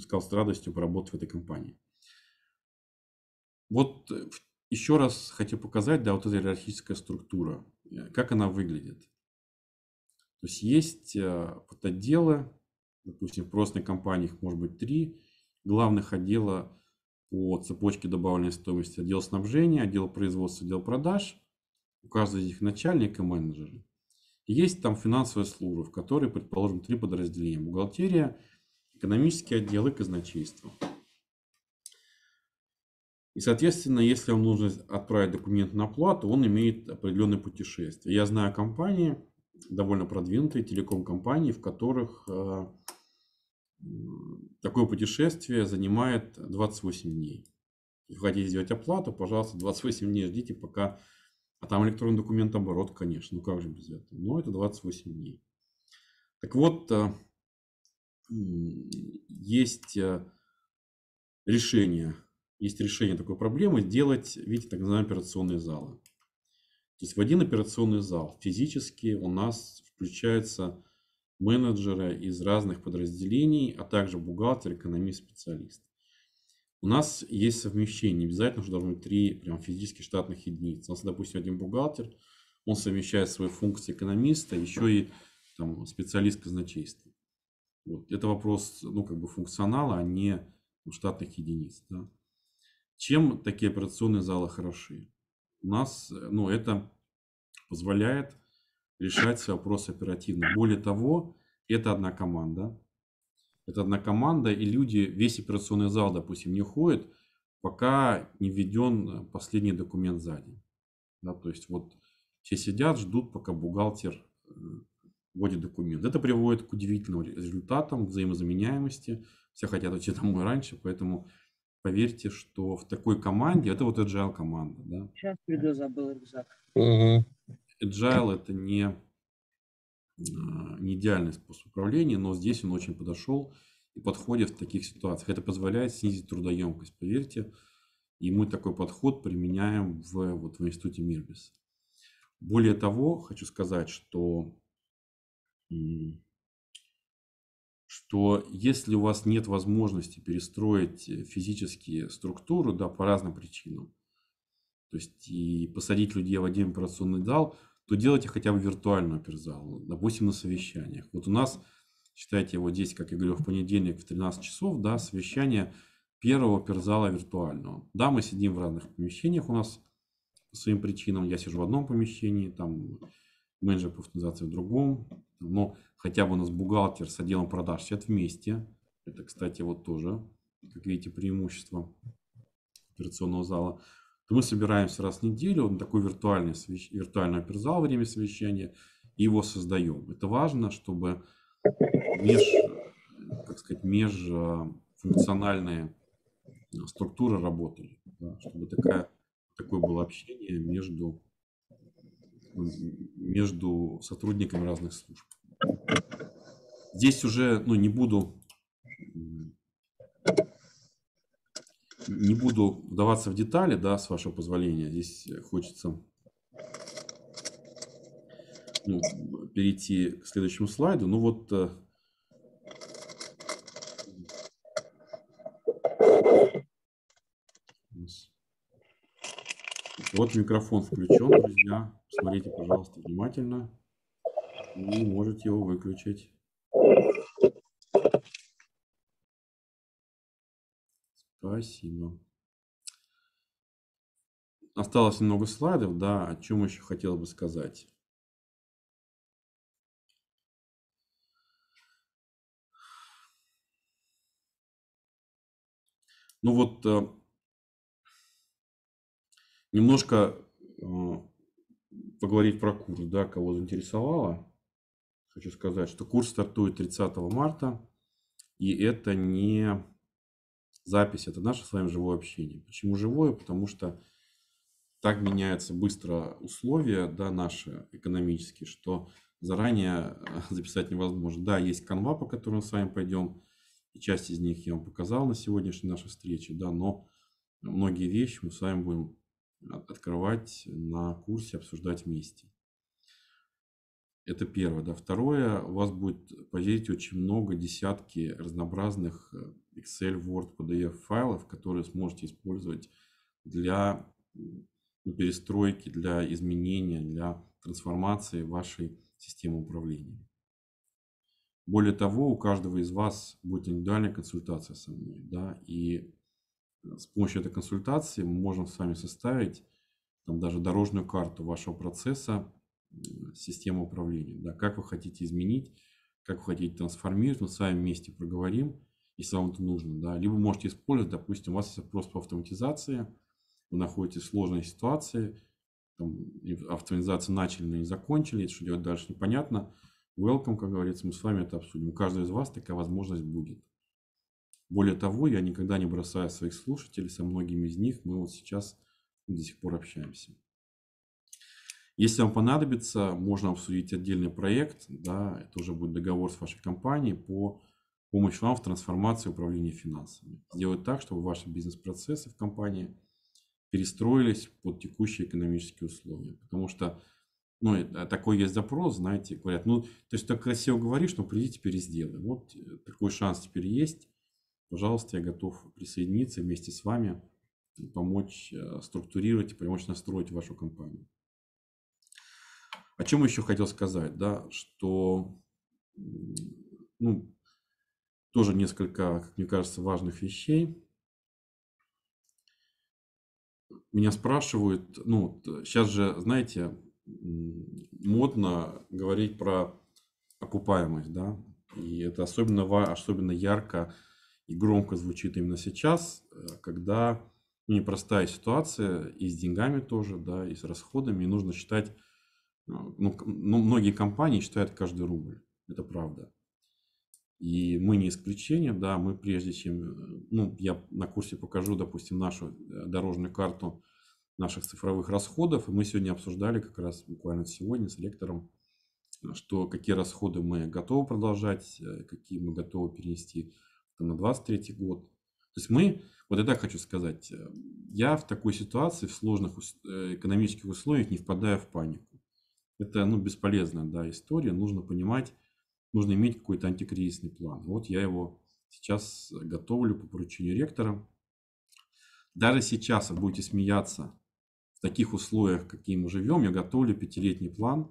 сказал, с радостью поработать в этой компании. Вот э, еще раз хотел показать, да, вот эта иерархическая структура, э, как она выглядит. То есть есть вот отделы, допустим, в простой компаниях может быть три главных отдела по цепочке добавленной стоимости. Отдел снабжения, отдел производства, отдел продаж. У каждого из них начальник и менеджеры. есть там финансовая служба, в которой, предположим, три подразделения. Бухгалтерия, экономический отдел и казначейство. И, соответственно, если вам нужно отправить документ на оплату, он имеет определенное путешествие. Я знаю компании, довольно продвинутые телеком-компании, в которых э, такое путешествие занимает 28 дней. Если хотите сделать оплату, пожалуйста, 28 дней ждите, пока... А там электронный документ оборот, конечно, ну как же без этого. Но это 28 дней. Так вот, э, есть э, решение, есть решение такой проблемы сделать, видите, так называемые операционные залы. То есть в один операционный зал физически у нас включаются менеджеры из разных подразделений, а также бухгалтер, экономист, специалист. У нас есть совмещение, не обязательно, что должны быть три прям физически штатных единицы. У нас, допустим, один бухгалтер, он совмещает свои функции экономиста, еще и там, специалист казначейства. Вот. Это вопрос ну, как бы функционала, а не штатных единиц. Да? Чем такие операционные залы хороши? у нас, э, ну, это позволяет решать вопросы оперативно. Более того, это одна команда. Это одна команда, и люди, весь операционный зал, допустим, не уходит, пока не введен последний документ сзади. Да, то есть вот все сидят, ждут, пока бухгалтер э, вводит документ. Это приводит к удивительным результатам взаимозаменяемости. Все хотят уйти *laughs* домой раньше, поэтому поверьте, что в такой команде, это вот agile команда, да? Сейчас приду, забыл рюкзак. Угу. Agile это не, а, не идеальный способ управления, но здесь он очень подошел и подходит в таких ситуациях. Это позволяет снизить трудоемкость, поверьте. И мы такой подход применяем в, вот, в институте Мирбис. Более того, хочу сказать, что что если у вас нет возможности перестроить э, физические структуры да, по разным причинам, то есть и посадить людей в один операционный зал, то делайте хотя бы виртуальную оперзалу, допустим, на совещаниях. Вот у нас, считайте, вот здесь, как я говорил, в понедельник в 13 часов, да, совещание первого перзала виртуального. Да, мы сидим в разных помещениях, у нас по своим причинам я сижу в одном помещении, там менеджер по автоматизации в другом, но хотя бы у нас бухгалтер с отделом продаж сидят вместе. Это, кстати, вот тоже, как видите, преимущество операционного зала. То мы собираемся раз в неделю на такой виртуальный, совещ... виртуальный оперзал время совещания и его создаем. Это важно, чтобы меж, как сказать, межфункциональные структуры работали, да, чтобы такая, такое было общение между между сотрудниками разных служб. Здесь уже ну, не буду не буду вдаваться в детали, да, с вашего позволения. Здесь хочется ну, перейти к следующему слайду. Ну вот э, Вот микрофон включен, друзья смотрите, пожалуйста, внимательно. И можете его выключить. Спасибо. Осталось немного слайдов, да, о чем еще хотел бы сказать. Ну вот э, немножко э, поговорить про курс, да, кого заинтересовало. Хочу сказать, что курс стартует 30 марта, и это не запись, это наше с вами живое общение. Почему живое? Потому что так меняются быстро условия, да, наши экономические, что заранее э, *laughs* записать невозможно. Да, есть канва, по которой мы с вами пойдем, и часть из них я вам показал на сегодняшней нашей встрече, да, но многие вещи мы с вами будем открывать на курсе, обсуждать вместе. Это первое. Да. Второе, у вас будет, позиции очень много, десятки разнообразных э, Excel, Word, PDF файлов, которые сможете использовать для ну, перестройки, для изменения, для трансформации вашей системы управления. Более того, у каждого из вас будет индивидуальная консультация со мной, да, и с помощью этой консультации мы можем с вами составить там, даже дорожную карту вашего процесса, системы управления. Да, как вы хотите изменить, как вы хотите трансформировать, мы с вами вместе проговорим, если вам это нужно. Да. Либо можете использовать, допустим, у вас есть вопрос по автоматизации, вы находитесь в сложной ситуации, там, автоматизацию начали, но не закончили, что делать дальше непонятно. Welcome, как говорится, мы с вами это обсудим. У каждого из вас такая возможность будет. Более того, я никогда не бросаю своих слушателей, со многими из них мы вот сейчас до сих пор общаемся. Если вам понадобится, можно обсудить отдельный проект, да, это уже будет договор с вашей компанией по помощи вам в трансформации управления финансами. Сделать так, чтобы ваши бизнес-процессы в компании перестроились под текущие экономические условия. Потому что ну, э, а такой есть запрос, знаете, говорят, ну, то есть так красиво говоришь, но приди теперь и сделай. Вот э, такой шанс теперь есть пожалуйста, я готов присоединиться вместе с вами, помочь э, структурировать и помочь настроить вашу компанию. О чем еще хотел сказать, да, что ну, тоже несколько, как мне кажется, важных вещей. Меня спрашивают, ну, сейчас э, же, знаете, модно говорить про окупаемость, да, и это особенно, особенно ярко и громко звучит именно сейчас, э, когда ну, непростая ситуация и с деньгами тоже, да, и с расходами, и нужно считать, ну, ну, ну, многие компании считают каждый рубль, это правда. И мы не исключение, да, мы прежде чем, э, ну, я на курсе покажу, допустим, нашу э, дорожную карту наших цифровых расходов, и мы сегодня обсуждали как раз буквально сегодня с лектором, что какие расходы мы готовы продолжать, какие мы готовы перенести это на 23 год. То есть мы, вот я так хочу сказать, э, я в такой ситуации, в сложных э, экономических условиях не впадаю в панику. Это ну, бесполезная да, история, нужно понимать, нужно иметь какой-то антикризисный план. Вот я его сейчас готовлю по поручению ректора. Даже сейчас вы будете смеяться в таких условиях, какие мы живем. Я готовлю пятилетний план,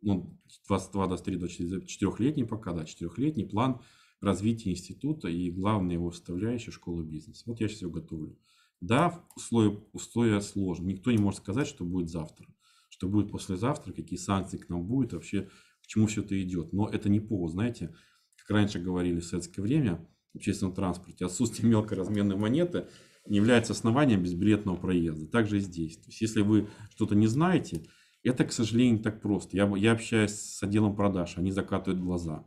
ну, 22, 23, 24 летний пока, да, 4 летний план в института и главная его составляющая школы бизнеса. Вот я сейчас ее готовлю. Да, условия, условия сложные. Никто не может сказать, что будет завтра, что будет послезавтра, какие санкции к нам будут, вообще к чему все это идет. Но это не повод, знаете, как раньше говорили в советское время в общественном транспорте, отсутствие мелкой разменной монеты не является основанием безбилетного проезда. Также и здесь. То есть, если вы что-то не знаете, это, к сожалению, не так просто. Я, я общаюсь с отделом продаж, они закатывают глаза.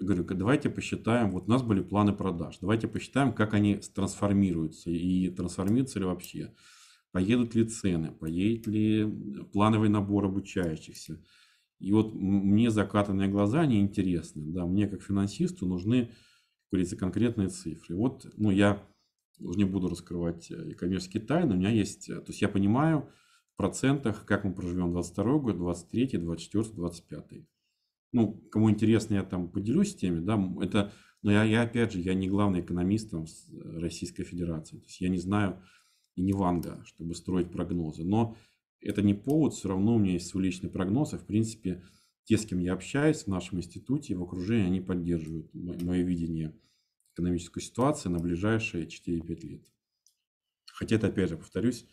Говорю, давайте посчитаем, вот у нас были планы продаж, давайте посчитаем, как они трансформируются и трансформируются ли вообще. Поедут ли цены, поедет ли плановый набор обучающихся. И вот мне закатанные глаза не интересны, да, мне как финансисту нужны, как говорится, конкретные цифры. Вот, ну, я уже не буду раскрывать э, коммерческие тайны, у меня есть, э, то есть я понимаю в процентах, как мы проживем 22 год, 23, 24, 25 ну, кому интересно, я там поделюсь теми, да, это, но я, я опять же, я не главный экономист там, э, Российской Федерации, то есть я не знаю и не Ванга, чтобы строить прогнозы, но это не повод, все равно у меня есть свой личный прогноз, и, в принципе, те, с кем я общаюсь в нашем институте, в окружении, они поддерживают мое видение экономической ситуации на ближайшие 4-5 лет. Хотя это, опять же, повторюсь,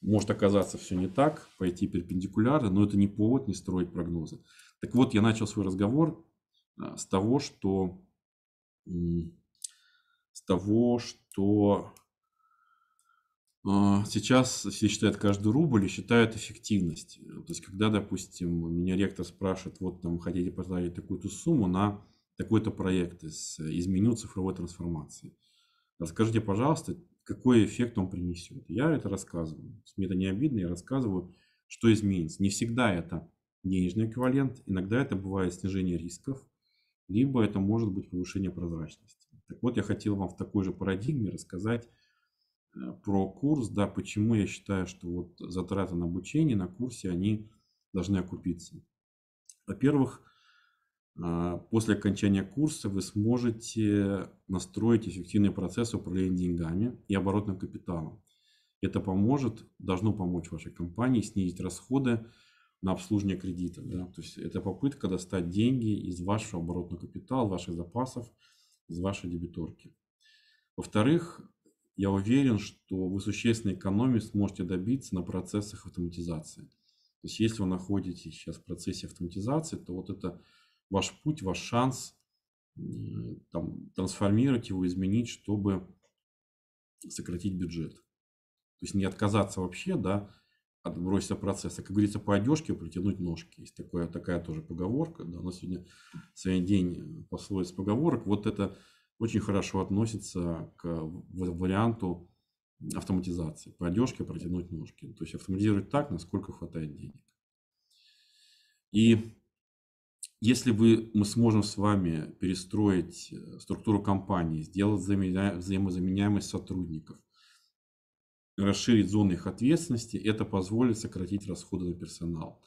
может оказаться все не так, пойти перпендикулярно, но это не повод не строить прогнозы. Так вот, я начал свой разговор а, с того, что с того, что а, сейчас все считают каждый рубль и считают эффективность. То есть, когда, допустим, меня ректор спрашивает, вот там хотите поставить такую-то сумму на такой-то проект из, из меню цифровой трансформации. Расскажите, пожалуйста, какой эффект он принесет. Я это рассказываю. Мне это не обидно, я рассказываю, что изменится. Не всегда это денежный эквивалент. Иногда это бывает снижение рисков, либо это может быть повышение прозрачности. Так вот, я хотел вам в такой же парадигме рассказать э, про курс, да, почему я считаю, что вот затраты на обучение на курсе, они должны окупиться. Во-первых, э, после окончания курса вы сможете настроить эффективный процесс управления деньгами и оборотным капиталом. Это поможет, должно помочь вашей компании снизить расходы на обслуживание кредита. Да? То есть это попытка достать деньги из вашего оборотного капитала, ваших запасов, из вашей дебиторки. Во-вторых, я уверен, что вы существенной экономии сможете добиться на процессах автоматизации. То есть если вы находитесь сейчас в процессе автоматизации, то вот это ваш путь, ваш шанс э, там, трансформировать его, изменить, чтобы сократить бюджет. То есть не отказаться вообще, да, отбросить процесса. Как говорится, по одежке протянуть ножки. Есть такое, такая тоже поговорка. Да, у нас сегодня свой день э, пословиц поговорок. Вот это очень хорошо относится к варианту автоматизации. По одежке протянуть ножки. То есть автоматизировать так, насколько хватает денег. И если вы, мы сможем с вами перестроить э, структуру компании, сделать взаимозаменяемость сотрудников – расширить зоны их ответственности, это позволит сократить расходы на персонал.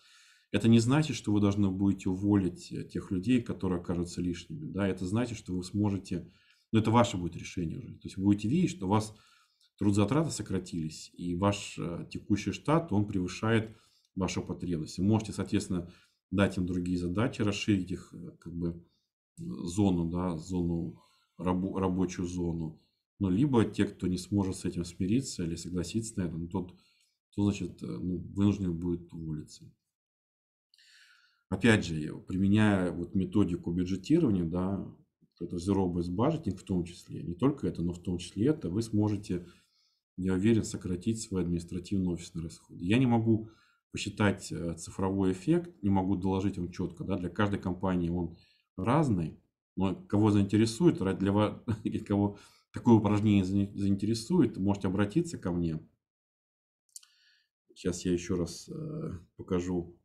Это не значит, что вы должны будете уволить э, тех людей, которые окажутся лишними. Да? Это значит, что вы сможете, ну это ваше будет решение уже. То есть вы будете видеть, что у вас трудозатраты сократились, и ваш э, текущий штат, он превышает вашу потребность. Вы можете, соответственно, дать им другие задачи, расширить их э, как бы зону, да, зону, рабочую зону, но ну, либо те, кто не сможет с этим смириться или согласиться на это, ну, тот, то, значит, э, ну, вынужден будет уволиться. Опять же, применяя вот методику бюджетирования, да, это zero-based budgeting в том числе, не только это, но в том числе это, вы сможете, я уверен, сократить свои административные офисные расходы. Я не могу посчитать э, цифровой эффект, не могу доложить вам четко, да, для каждой компании он разный, но кого заинтересует, ради для вас, *laughs* кого такое упражнение заинтересует, можете обратиться ко мне. Сейчас я еще раз э, покажу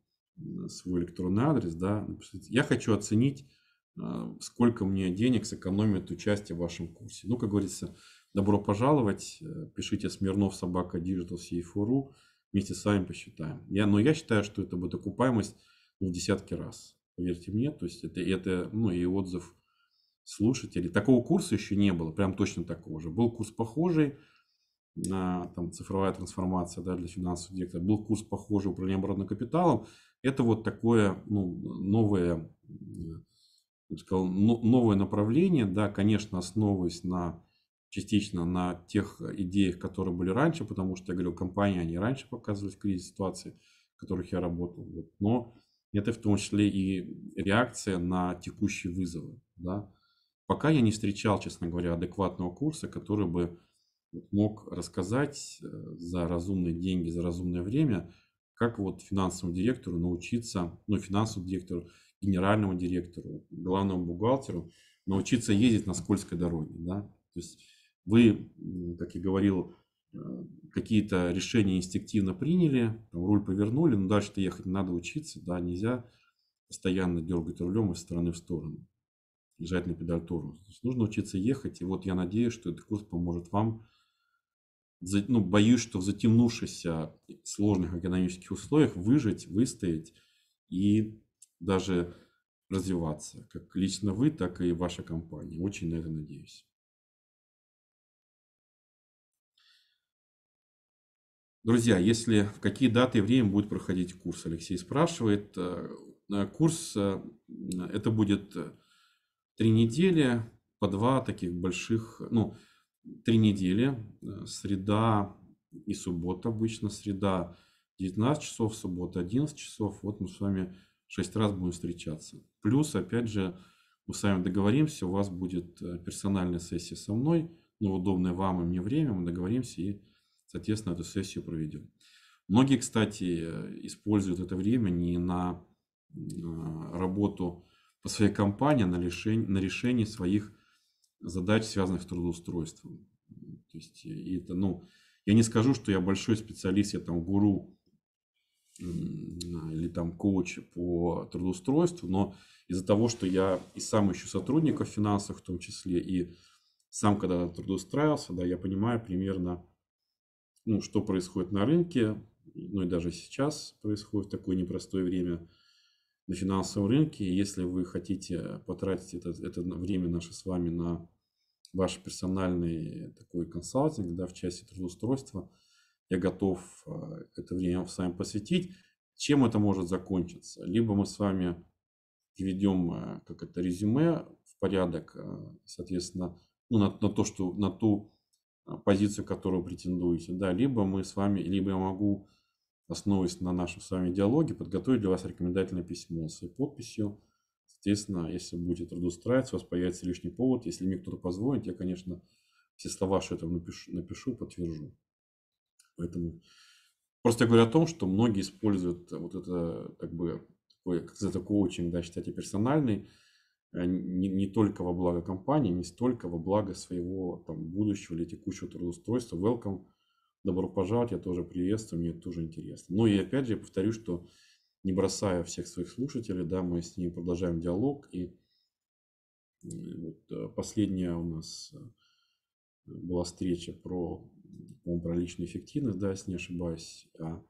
свой электронный адрес. Да. Я хочу оценить, э, сколько мне денег сэкономит участие в вашем курсе. Ну, как говорится, добро пожаловать. Э, пишите Смирнов собака Digital CFO.ru. Вместе с вами посчитаем. Я, но я считаю, что это будет окупаемость в десятки раз. Поверьте мне, то есть это, это ну, и отзыв слушателей. Такого курса еще не было, прям точно такого же. Был курс похожий, на там, цифровая трансформация да, для финансового директора, был курс похожий управление оборотным капиталом. Это вот такое ну, новое, я сказал, новое направление, да, конечно, основываясь на частично на тех идеях, которые были раньше, потому что я говорил, компании, они раньше показывались в кризис ситуации, в которых я работал. Вот. Но это в том числе и реакция на текущие вызовы. Да? Пока я не встречал, честно говоря, адекватного курса, который бы мог рассказать э, за разумные деньги, за разумное время, как вот финансовому директору научиться, ну, финансовому директору, генеральному директору, главному бухгалтеру, научиться ездить на скользкой дороге, да, то есть вы, как я говорил, э, какие-то решения инстинктивно приняли, руль повернули, но дальше-то ехать надо учиться, да, нельзя постоянно дергать рулем из стороны в сторону лежать на педаль тормоза. То есть нужно учиться ехать, и вот я надеюсь, что этот курс поможет вам. Ну, боюсь, что в затемнувшихся сложных экономических условиях выжить, выстоять и даже развиваться, как лично вы, так и ваша компания. Очень на это надеюсь. Друзья, если в какие даты и время будет проходить курс, Алексей спрашивает. Э, курс э, это будет э, три недели по два таких больших, ну, три недели, э, среда и суббота обычно, среда 19 часов, суббота 11 часов, вот мы с вами шесть раз будем встречаться. Плюс, опять же, мы с вами договоримся, у вас будет э, персональная сессия со мной, но удобное вам и мне время, мы договоримся и, соответственно, эту сессию проведем. Многие, кстати, используют это время не на а, работу по своей компании на, решение, на решение своих задач, связанных с трудоустройством. То есть, э, и это, ну, я не скажу, что я большой специалист, я там гуру или там коуч по трудоустройству, но из-за того, что я и сам ищу сотрудников в финансах в том числе, и сам когда трудоустраивался, да, я понимаю примерно, ну, что происходит на рынке, ну и даже сейчас происходит в такое непростое время – на финансовом рынке. Если вы хотите потратить это, это время наше с вами на ваш персональный такой консалтинг да, в части трудоустройства, я готов э, это время с вами посвятить. Чем это может закончиться? Либо мы с вами ведем э, как это резюме в порядок, э, соответственно, ну, на, на то, что на ту позицию, которую претендуете, да, либо мы с вами, либо я могу основываясь на нашем с вами диалоге, подготовить для вас рекомендательное письмо с подписью. Естественно, если будете трудоустраиваться, у вас появится лишний повод. Если мне кто-то позвонит, я, конечно, все слова, что я там напишу, напишу подтвержу. Поэтому просто я говорю о том, что многие используют вот это, как бы, такой, как это коучинг, да, считайте персональный, э, не, не только во благо компании, не столько во благо своего там, будущего или текущего трудоустройства. Welcome добро пожаловать, я тоже приветствую, мне тоже интересно. Ну и опять же, я повторю, что не бросая всех своих слушателей, да, мы с ними продолжаем диалог. И вот э, последняя у нас э, была встреча про, про личную эффективность, да, если не ошибаюсь. А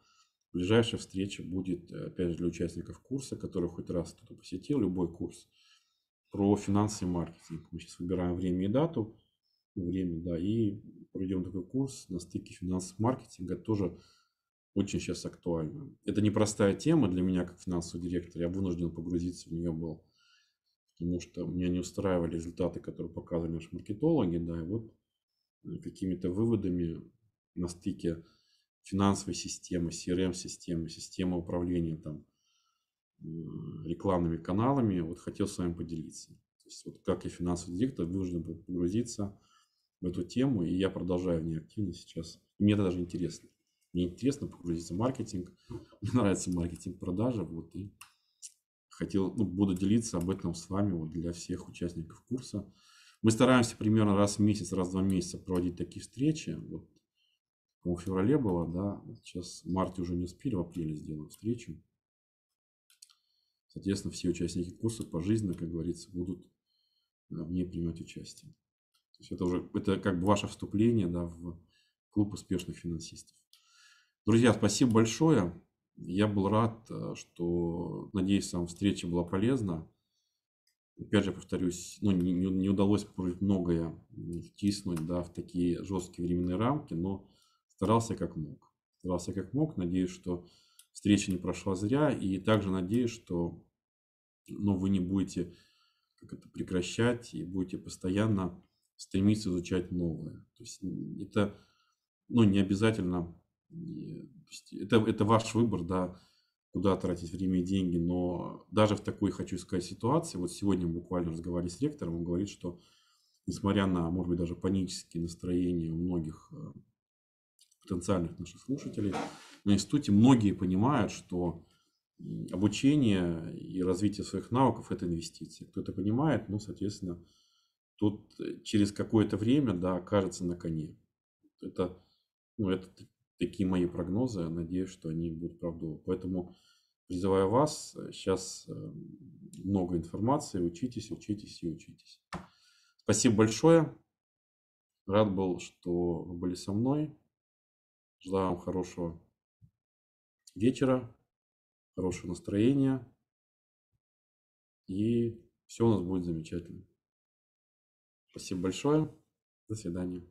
ближайшая встреча будет, э, опять же, для участников курса, который хоть раз кто-то посетил, любой курс, про финансовый маркетинг. Мы сейчас выбираем время и дату, время, да, и проведем такой курс на стыке финансового маркетинга, тоже очень сейчас актуально. Это непростая тема для меня как финансового директора, я вынужден погрузиться в нее был, потому что меня не устраивали результаты, которые показывали наши маркетологи, да, и вот э, какими-то выводами на стыке финансовой системы, CRM-системы, эм системы управления там э, рекламными каналами, вот хотел с вами поделиться. То есть вот как я финансовый директор вынужден был погрузиться в эту тему, и я продолжаю в ней активно сейчас. Мне это даже интересно. Мне интересно погрузиться в маркетинг. Мне нравится маркетинг продажи. Вот, и хотел, ну, буду делиться об этом с вами вот, для всех участников курса. Мы стараемся примерно раз в месяц, раз в два месяца проводить такие встречи. Вот, в феврале было, да, сейчас в марте уже не успели, в апреле сделаем встречу. Соответственно, все участники курса пожизненно, как говорится, будут э, в ней принимать участие. То есть это уже это как бы ваше вступление да, в клуб успешных финансистов. Друзья, спасибо большое. Я был рад, э, что, надеюсь, вам встреча была полезна. Опять же, повторюсь, ну, не, не удалось многое втиснуть да, в такие жесткие временные рамки, но старался как мог. Старался как мог. Надеюсь, что встреча не прошла зря. И также надеюсь, что ну, вы не будете как это, прекращать и будете постоянно стремиться изучать новое. То есть это ну, не обязательно, это, это ваш выбор, да, куда тратить время и деньги, но даже в такой, хочу сказать, ситуации, вот сегодня буквально разговаривали с ректором, он говорит, что несмотря на, может быть, даже панические настроения у многих э, потенциальных наших слушателей, на институте многие понимают, что обучение и развитие своих навыков – это инвестиции. Кто это понимает, ну, соответственно, тот э, через какое-то время, да, окажется на коне. Это, ну, это такие мои прогнозы. Надеюсь, что они будут правдой. Поэтому призываю вас, сейчас э, э, много информации, учитесь, учитесь и учитесь. Спасибо большое. Рад был, что вы были со мной. Желаю вам хорошего вечера, хорошего настроения. И все у нас будет замечательно. Спасибо большое. До свидания.